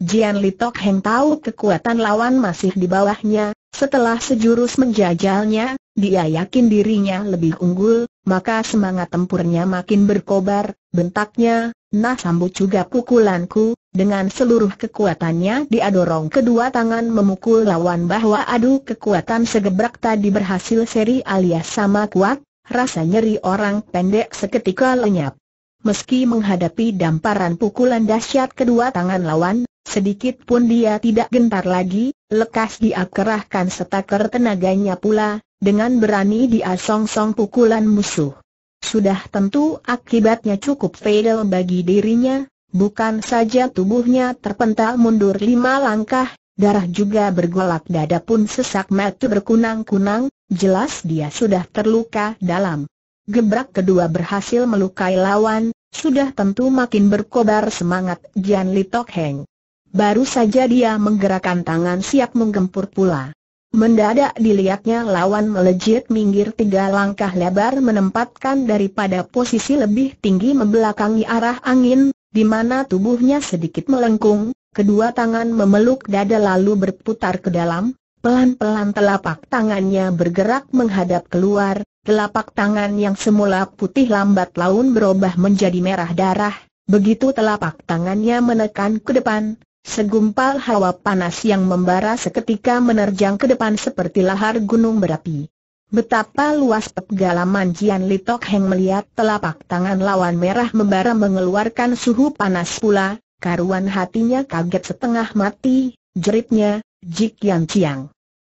Speaker 1: Jian Li Tok Heng tahu kekuatan lawan masih di bawahnya, setelah sejurus menjajalnya, dia yakin dirinya lebih unggul, maka semangat tempurnya makin berkobar, bentaknya, nah sambut juga pukulanku, dengan seluruh kekuatannya dia dorong kedua tangan memukul lawan bahwa adu kekuatan segebrak tadi berhasil seri alias sama kuat, rasa nyeri orang pendek seketika lenyap. Meski menghadapi damparan pukulan dahsyat kedua tangan lawan, Sedikit pun dia tidak gentar lagi, lekas dia kerahkan setaker tenaganya pula, dengan berani dia song-song pukulan musuh. Sudah tentu akibatnya cukup fatal bagi dirinya, bukan saja tubuhnya terpental mundur lima langkah, darah juga bergolak dada pun sesak mata berkunang-kunang, jelas dia sudah terluka dalam. Gebrak kedua berhasil melukai lawan, sudah tentu makin berkobar semangat Jian Li Tok Heng. Baru saja dia menggerakkan tangan siap menggempur pula. Mendadak dilihatnya lawan melejit minggir tiga langkah lebar menempatkan daripada posisi lebih tinggi membelakangi arah angin, di mana tubuhnya sedikit melengkung, kedua tangan memeluk dada lalu berputar ke dalam, pelan-pelan telapak tangannya bergerak menghadap keluar, telapak tangan yang semula putih lambat laun berubah menjadi merah darah, Begitu telapak tangannya menekan ke depan, Segumpal hawa panas yang membara seketika menerjang ke depan seperti lahar gunung berapi. Betapa luas pegalaman Jian Litok Heng melihat telapak tangan lawan merah membara mengeluarkan suhu panas pula, karuan hatinya kaget setengah mati, jeritnya, Jik Yang Chiang.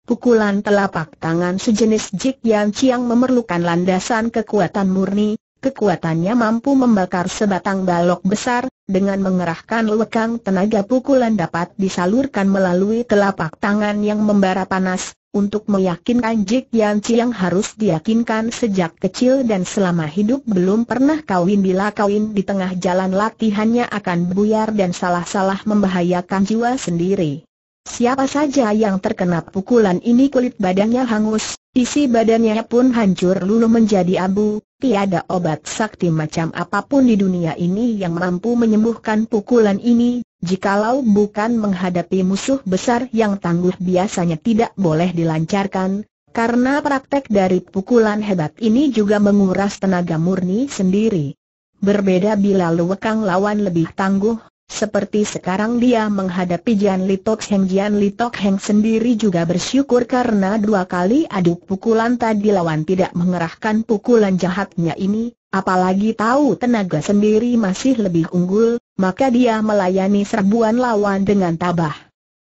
Speaker 1: Pukulan telapak tangan sejenis Jik Yang Chiang memerlukan landasan kekuatan murni, kekuatannya mampu membakar sebatang balok besar, dengan mengerahkan lekang tenaga pukulan dapat disalurkan melalui telapak tangan yang membara panas, untuk meyakinkan Jik Yanci yang harus diyakinkan sejak kecil dan selama hidup belum pernah kawin bila kawin di tengah jalan latihannya akan buyar dan salah-salah membahayakan jiwa sendiri. Siapa saja yang terkena pukulan ini kulit badannya hangus, Isi badannya pun hancur lulu menjadi abu, tiada obat sakti macam apapun di dunia ini yang mampu menyembuhkan pukulan ini, jikalau bukan menghadapi musuh besar yang tangguh biasanya tidak boleh dilancarkan, karena praktek dari pukulan hebat ini juga menguras tenaga murni sendiri. Berbeda bila luwekang lawan lebih tangguh, seperti sekarang dia menghadapi Jian Litok Heng Jian Litok Heng sendiri juga bersyukur karena dua kali aduk pukulan tadi lawan tidak mengerahkan pukulan jahatnya ini, apalagi tahu tenaga sendiri masih lebih unggul, maka dia melayani serbuan lawan dengan tabah.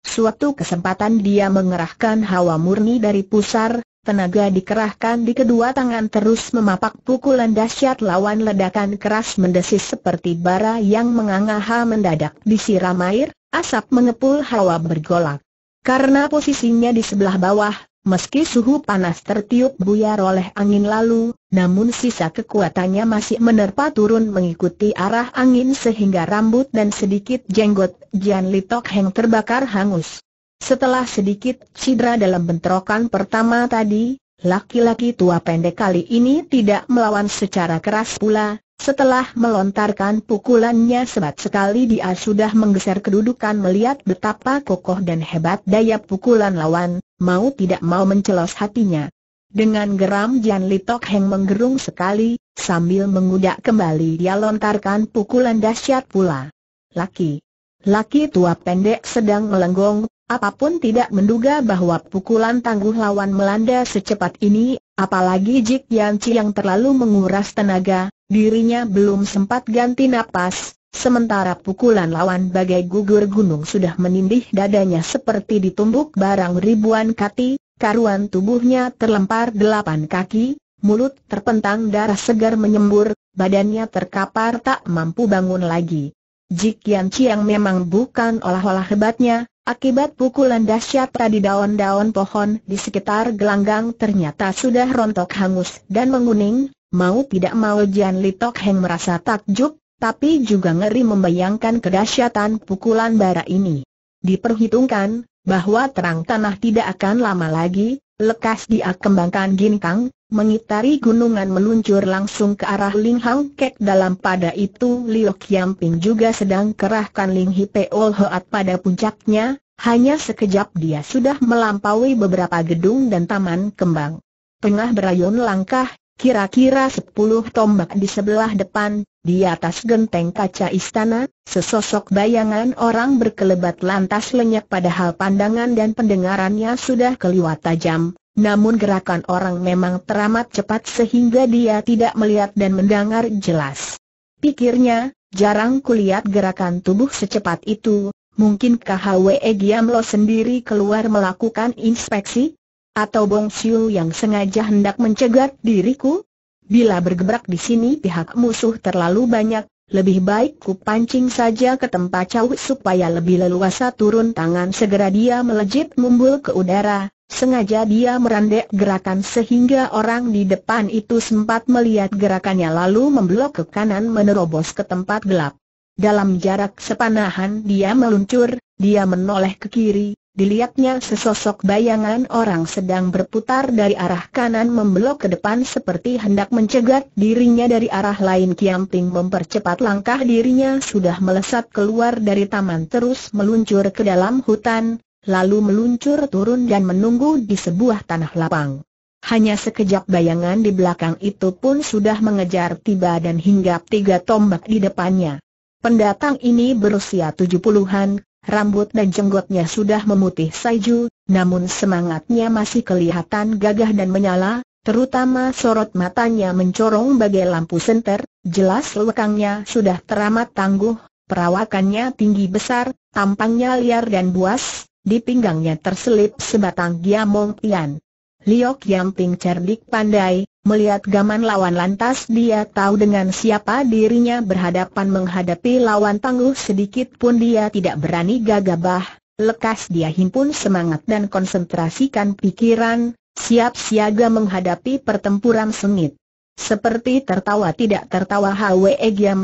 Speaker 1: Suatu kesempatan dia mengerahkan hawa murni dari pusar, Tenaga dikerahkan di kedua tangan terus memapak pukulan dahsyat lawan ledakan keras mendesis seperti bara yang menganga ha mendadak disiram air, asap mengepul hawa bergolak. Karena posisinya di sebelah bawah, meski suhu panas tertiup buyar oleh angin lalu, namun sisa kekuatannya masih menerpa turun mengikuti arah angin sehingga rambut dan sedikit jenggot Jian Litok Heng terbakar hangus. Setelah sedikit cedera dalam bentrokan pertama tadi, laki-laki tua pendek kali ini tidak melawan secara keras pula, setelah melontarkan pukulannya sebat sekali dia sudah menggeser kedudukan melihat betapa kokoh dan hebat daya pukulan lawan, mau tidak mau mencelos hatinya. Dengan geram Jan Li Heng menggerung sekali, sambil mengudak kembali dia lontarkan pukulan dahsyat pula. Laki. Laki tua pendek sedang melenggong, Apapun tidak menduga bahwa pukulan tangguh lawan melanda secepat ini, apalagi Jik Yanci yang terlalu menguras tenaga, dirinya belum sempat ganti napas, sementara pukulan lawan bagai gugur gunung sudah menindih dadanya seperti ditumbuk barang ribuan kati, karuan tubuhnya terlempar delapan kaki, mulut terpentang darah segar menyembur, badannya terkapar tak mampu bangun lagi. Jik Yanci yang memang bukan olah-olah hebatnya, Akibat pukulan dahsyat tadi daun-daun pohon di sekitar gelanggang ternyata sudah rontok hangus dan menguning, mau tidak mau Jian Li Tok Heng merasa takjub, tapi juga ngeri membayangkan kedahsyatan pukulan bara ini. Diperhitungkan, bahwa terang tanah tidak akan lama lagi, Lekas dia kembangkan ginkang, mengitari gunungan meluncur langsung ke arah Ling Hang Kek dalam pada itu Liu Kiamping juga sedang kerahkan Ling Hipe Ol Hoat pada puncaknya, hanya sekejap dia sudah melampaui beberapa gedung dan taman kembang. Tengah berayun langkah, kira-kira sepuluh tombak di sebelah depan, di atas genteng kaca istana, sesosok bayangan orang berkelebat lantas lenyap padahal pandangan dan pendengarannya sudah keliwat tajam, namun gerakan orang memang teramat cepat sehingga dia tidak melihat dan mendengar jelas. Pikirnya, jarang kulihat gerakan tubuh secepat itu, mungkinkah Hwe Lo sendiri keluar melakukan inspeksi? Atau Bong Siu yang sengaja hendak mencegat diriku? Bila bergebrak di sini pihak musuh terlalu banyak, lebih baik ku pancing saja ke tempat jauh supaya lebih leluasa turun tangan segera dia melejit mumbul ke udara, sengaja dia merandek gerakan sehingga orang di depan itu sempat melihat gerakannya lalu memblok ke kanan menerobos ke tempat gelap. Dalam jarak sepanahan dia meluncur, dia menoleh ke kiri, Dilihatnya sesosok bayangan orang sedang berputar dari arah kanan membelok ke depan seperti hendak mencegat dirinya dari arah lain Kiam mempercepat langkah dirinya sudah melesat keluar dari taman terus meluncur ke dalam hutan, lalu meluncur turun dan menunggu di sebuah tanah lapang. Hanya sekejap bayangan di belakang itu pun sudah mengejar tiba dan hinggap tiga tombak di depannya. Pendatang ini berusia tujuh puluhan, Rambut dan jenggotnya sudah memutih salju, namun semangatnya masih kelihatan gagah dan menyala, terutama sorot matanya mencorong bagai lampu senter, jelas lekangnya sudah teramat tangguh, perawakannya tinggi besar, tampangnya liar dan buas, di pinggangnya terselip sebatang giamong pian. Liok yang ting cerdik pandai, Melihat gaman lawan lantas dia tahu dengan siapa dirinya berhadapan menghadapi lawan tangguh sedikit pun dia tidak berani gagabah, lekas dia himpun semangat dan konsentrasikan pikiran, siap siaga menghadapi pertempuran sengit. Seperti tertawa tidak tertawa Hwe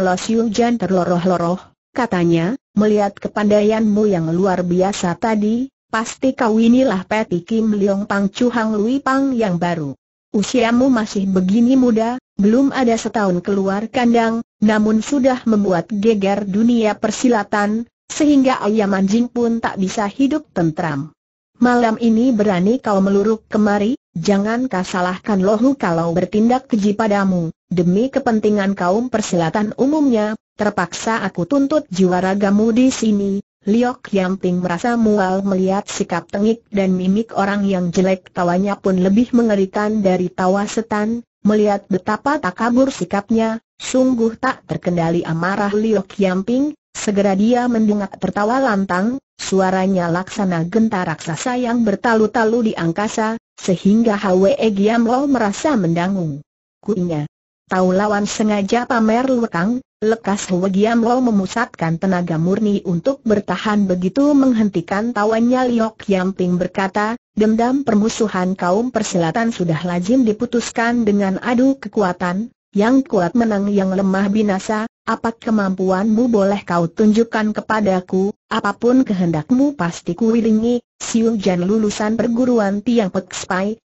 Speaker 1: Lo Siu Jan terloroh-loroh, katanya, melihat kepandaianmu yang luar biasa tadi, pasti kau inilah Peti Kim Leong Pang Chu Hang Lui Pang yang baru. Usiamu masih begini muda, belum ada setahun keluar kandang, namun sudah membuat geger dunia persilatan, sehingga ayam anjing pun tak bisa hidup tentram. Malam ini berani kau meluruk kemari, jangan kasalahkan salahkan lohu kalau bertindak keji padamu, demi kepentingan kaum persilatan umumnya, terpaksa aku tuntut jiwa ragamu di sini, Liok Yamping merasa mual melihat sikap tengik dan mimik orang yang jelek tawanya pun lebih mengerikan dari tawa setan, melihat betapa tak kabur sikapnya, sungguh tak terkendali amarah Liok Yamping, segera dia mendengar tertawa lantang, suaranya laksana genta raksasa yang bertalu-talu di angkasa, sehingga Hwe Giam Lo merasa mendangung. Kuinya. Tahu lawan sengaja pamer lekang, lekas Hwe Giam Lo memusatkan tenaga murni untuk bertahan begitu menghentikan tawannya Liok Ping berkata, dendam permusuhan kaum persilatan sudah lazim diputuskan dengan adu kekuatan, yang kuat menang yang lemah binasa, apa kemampuanmu boleh kau tunjukkan kepadaku, apapun kehendakmu pasti kuiringi, Siu Jan lulusan perguruan Tiang Pek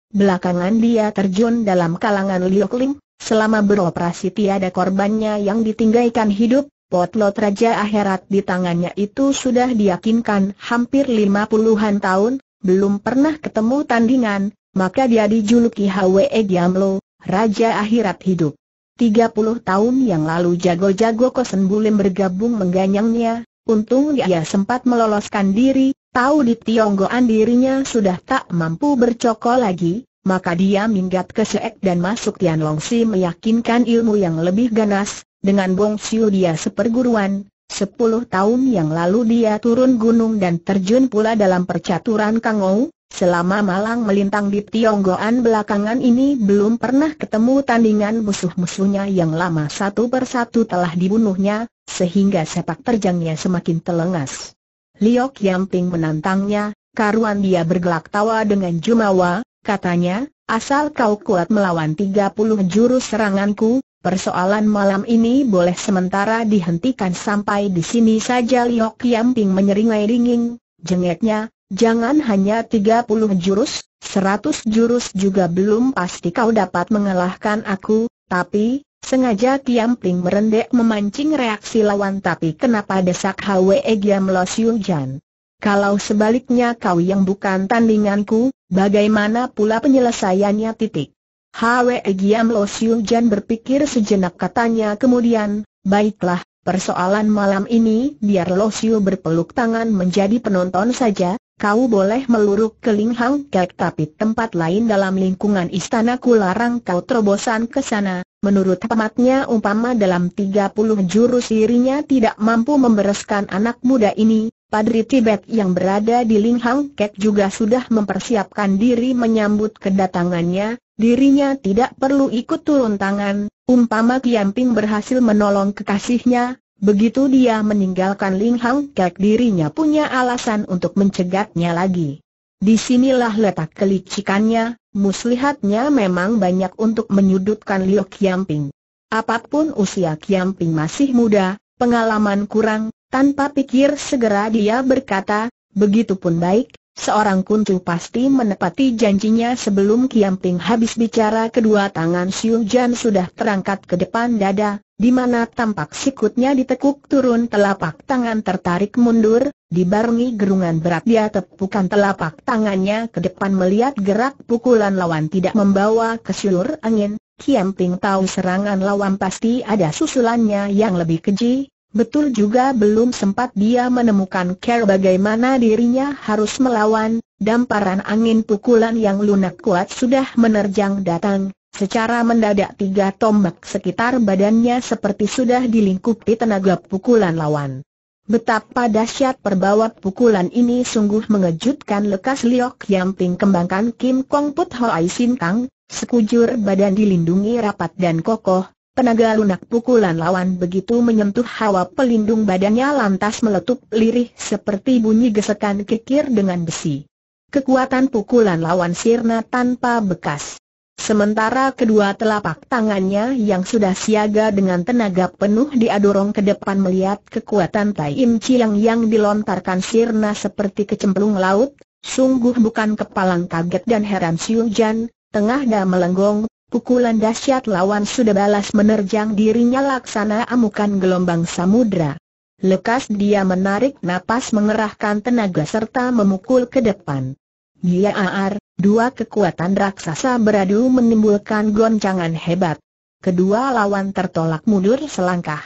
Speaker 1: belakangan dia terjun dalam kalangan Liok Lim, Selama beroperasi tiada korbannya yang ditinggalkan hidup, potlot Raja Akhirat di tangannya itu sudah diyakinkan hampir lima puluhan tahun, belum pernah ketemu tandingan, maka dia dijuluki Hwe Giamlo, Raja Akhirat Hidup. Tiga puluh tahun yang lalu jago-jago Kosen Bulim bergabung mengganyangnya, untung dia sempat meloloskan diri, tahu di Tionggoan dirinya sudah tak mampu bercokol lagi, maka dia minggat ke Seek dan masuk Long Si meyakinkan ilmu yang lebih ganas, dengan Bong Siu dia seperguruan, Sepuluh tahun yang lalu dia turun gunung dan terjun pula dalam percaturan Kangou, selama malang melintang di Tionggoan belakangan ini belum pernah ketemu tandingan musuh-musuhnya yang lama satu persatu telah dibunuhnya, sehingga sepak terjangnya semakin telengas. Liok Yamping menantangnya, karuan dia bergelak tawa dengan jumawa, katanya, asal kau kuat melawan 30 jurus seranganku, persoalan malam ini boleh sementara dihentikan sampai di sini saja Liok Ping menyeringai ringing, jengeknya, jangan hanya 30 jurus, 100 jurus juga belum pasti kau dapat mengalahkan aku, tapi, Sengaja Kiam Ping merendek memancing reaksi lawan tapi kenapa desak Hwe Giam Lo Siung Jan. Kalau sebaliknya kau yang bukan tandinganku, bagaimana pula penyelesaiannya titik? Hwe Giam Lo Siu Jan berpikir sejenak katanya kemudian, baiklah, persoalan malam ini biar Lo Siu berpeluk tangan menjadi penonton saja, kau boleh meluruk ke Ling Hang Kek tapi tempat lain dalam lingkungan istana ku larang kau terobosan ke sana. Menurut pematnya umpama dalam 30 jurus dirinya tidak mampu membereskan anak muda ini, Padri Tibet yang berada di Linghang Kek juga sudah mempersiapkan diri menyambut kedatangannya, dirinya tidak perlu ikut turun tangan, umpama Kiamping berhasil menolong kekasihnya, begitu dia meninggalkan Linghang Kek dirinya punya alasan untuk mencegatnya lagi. Disinilah letak kelicikannya, muslihatnya memang banyak untuk menyudutkan Liu Kiamping. Apapun usia Kiamping masih muda, pengalaman kurang, tanpa pikir segera dia berkata, begitupun baik, seorang kuncu pasti menepati janjinya sebelum Kiamping habis bicara kedua tangan Siu Jan sudah terangkat ke depan dada, di mana tampak sikutnya ditekuk turun telapak tangan tertarik mundur, dibarengi gerungan berat dia tepukan telapak tangannya ke depan melihat gerak pukulan lawan tidak membawa ke kesilur angin, Kiamping tahu serangan lawan pasti ada susulannya yang lebih keji, Betul juga belum sempat dia menemukan care bagaimana dirinya harus melawan, damparan angin pukulan yang lunak kuat sudah menerjang datang, secara mendadak tiga tombak sekitar badannya seperti sudah dilingkupi tenaga pukulan lawan. Betapa dahsyat perbawa pukulan ini sungguh mengejutkan lekas Liok yang ting kembangkan Kim Kong Put Hoai Sin Kang, sekujur badan dilindungi rapat dan kokoh, Penaga lunak pukulan lawan begitu menyentuh hawa pelindung badannya lantas meletup lirih seperti bunyi gesekan kikir dengan besi. Kekuatan pukulan lawan sirna tanpa bekas. Sementara kedua telapak tangannya yang sudah siaga dengan tenaga penuh diadorong ke depan melihat kekuatan Tai Im Chiang yang dilontarkan sirna seperti kecemplung laut, sungguh bukan kepalang kaget dan heran Siu Jan, tengah dan melenggong, Pukulan dahsyat lawan sudah balas menerjang dirinya laksana amukan gelombang samudra. Lekas dia menarik napas mengerahkan tenaga serta memukul ke depan. Dia aar, dua kekuatan raksasa beradu menimbulkan goncangan hebat. Kedua lawan tertolak mundur selangkah.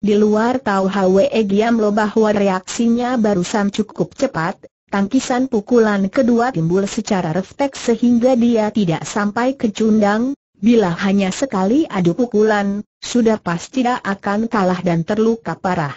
Speaker 1: Di luar tahu Hwe Giam Lo bahwa reaksinya barusan cukup cepat, Tangkisan pukulan kedua timbul secara refleks sehingga dia tidak sampai kecundang, bila hanya sekali adu pukulan, sudah pasti dia akan kalah dan terluka parah.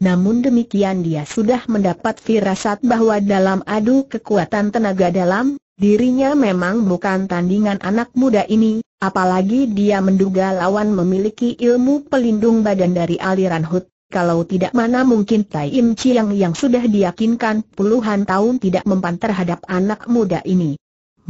Speaker 1: Namun demikian dia sudah mendapat firasat bahwa dalam adu kekuatan tenaga dalam, dirinya memang bukan tandingan anak muda ini, apalagi dia menduga lawan memiliki ilmu pelindung badan dari aliran Hut kalau tidak mana mungkin Tai Im Chiang yang sudah diyakinkan puluhan tahun tidak mempan terhadap anak muda ini.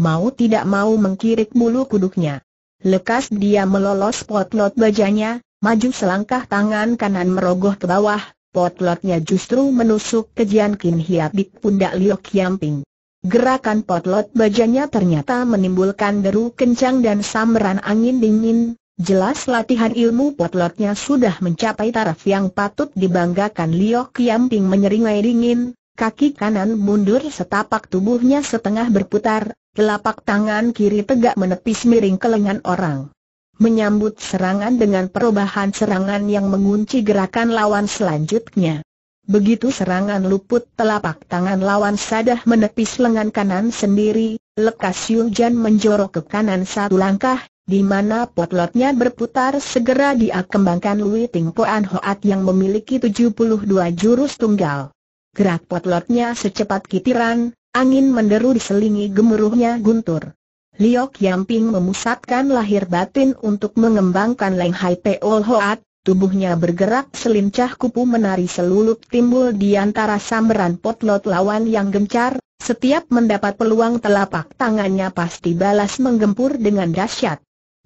Speaker 1: Mau tidak mau mengkirik bulu kuduknya. Lekas dia melolos potlot bajanya, maju selangkah tangan kanan merogoh ke bawah, potlotnya justru menusuk ke Jian Kin Hiat di pundak Liu Kiamping. Gerakan potlot bajanya ternyata menimbulkan deru kencang dan samran angin dingin, Jelas latihan ilmu potlotnya sudah mencapai taraf yang patut dibanggakan Liok Qiangping menyeringai dingin, kaki kanan mundur setapak tubuhnya setengah berputar, telapak tangan kiri tegak menepis miring ke lengan orang. Menyambut serangan dengan perubahan serangan yang mengunci gerakan lawan selanjutnya. Begitu serangan luput telapak tangan lawan sadah menepis lengan kanan sendiri, lekas Jan menjorok ke kanan satu langkah, di mana potlotnya berputar segera dia kembangkan Lui Ting Poan Hoat yang memiliki 72 jurus tunggal. Gerak potlotnya secepat kitiran, angin menderu diselingi gemuruhnya guntur. Liok Yamping memusatkan lahir batin untuk mengembangkan Leng Hai Peol Hoat, tubuhnya bergerak selincah kupu menari selulup timbul di antara samberan potlot lawan yang gencar, setiap mendapat peluang telapak tangannya pasti balas menggempur dengan dahsyat.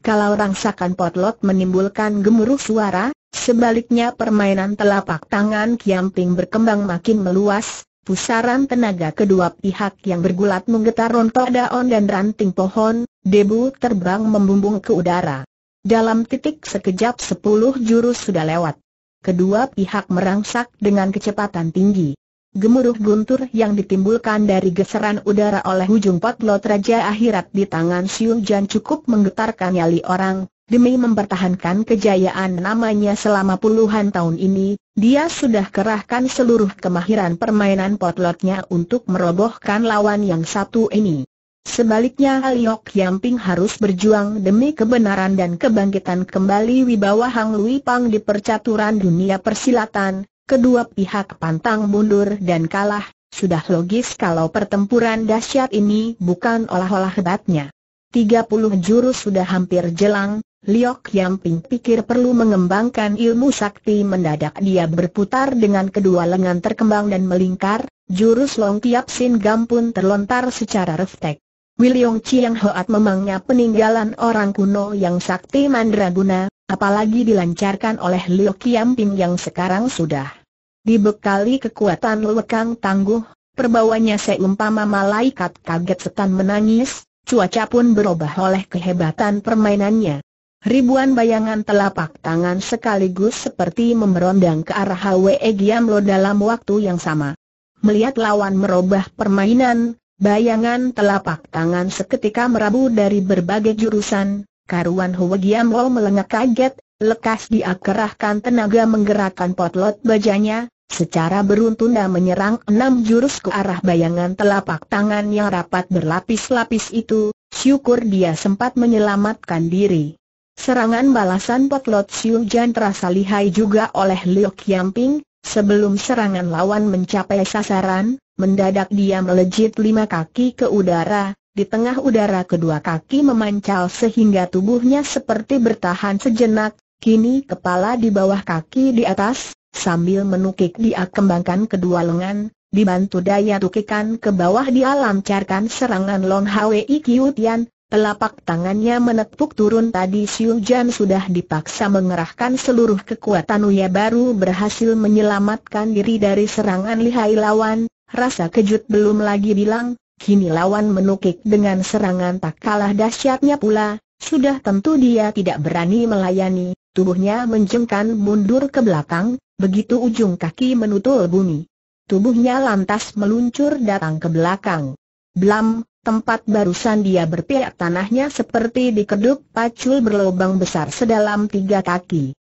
Speaker 1: Kalau rangsakan potlot menimbulkan gemuruh suara, sebaliknya permainan telapak tangan Kiamping berkembang makin meluas, pusaran tenaga kedua pihak yang bergulat menggetar rontok daun dan ranting pohon, debu terbang membumbung ke udara. Dalam titik sekejap sepuluh jurus sudah lewat. Kedua pihak merangsak dengan kecepatan tinggi. Gemuruh guntur yang ditimbulkan dari geseran udara oleh ujung potlot Raja Akhirat di tangan Xiong Jan cukup menggetarkan nyali orang, demi mempertahankan kejayaan namanya selama puluhan tahun ini, dia sudah kerahkan seluruh kemahiran permainan potlotnya untuk merobohkan lawan yang satu ini. Sebaliknya Aliok Yamping harus berjuang demi kebenaran dan kebangkitan kembali wibawa Hang Lui Pang di percaturan dunia persilatan, kedua pihak pantang mundur dan kalah, sudah logis kalau pertempuran dahsyat ini bukan olah-olah hebatnya. 30 jurus sudah hampir jelang, Liok Yang Ping pikir perlu mengembangkan ilmu sakti mendadak dia berputar dengan kedua lengan terkembang dan melingkar, jurus Long Tiap Sin Gam pun terlontar secara refleks. William Chiang Hoat memangnya peninggalan orang kuno yang sakti mandraguna, Apalagi dilancarkan oleh Liu Qiangping yang sekarang sudah dibekali kekuatan lekang tangguh, perbawanya seumpama malaikat kaget setan menangis, cuaca pun berubah oleh kehebatan permainannya. Ribuan bayangan telapak tangan sekaligus seperti memerondang ke arah Hwe Giamlo dalam waktu yang sama. Melihat lawan merubah permainan, bayangan telapak tangan seketika merabu dari berbagai jurusan, Karuan Huwegiamo melengak kaget, lekas diakerahkan tenaga menggerakkan potlot bajanya, secara beruntun dan menyerang enam jurus ke arah bayangan telapak tangan yang rapat berlapis-lapis itu, syukur dia sempat menyelamatkan diri. Serangan balasan potlot Siu Jan terasa lihai juga oleh Liu Ping, sebelum serangan lawan mencapai sasaran, mendadak dia melejit lima kaki ke udara, di tengah udara kedua kaki memancal sehingga tubuhnya seperti bertahan sejenak, kini kepala di bawah kaki di atas, sambil menukik dia kembangkan kedua lengan, dibantu daya tukikan ke bawah dia lancarkan serangan Long Hwei Tian, Telapak tangannya menepuk turun tadi Siu Jan sudah dipaksa mengerahkan seluruh kekuatan Uya baru berhasil menyelamatkan diri dari serangan lihai lawan, rasa kejut belum lagi bilang, Kini lawan menukik dengan serangan tak kalah dahsyatnya pula, sudah tentu dia tidak berani melayani, tubuhnya menjengkan mundur ke belakang, begitu ujung kaki menutul bumi. Tubuhnya lantas meluncur datang ke belakang. Blam, tempat barusan dia berpihak tanahnya seperti dikeduk pacul berlobang besar sedalam tiga kaki.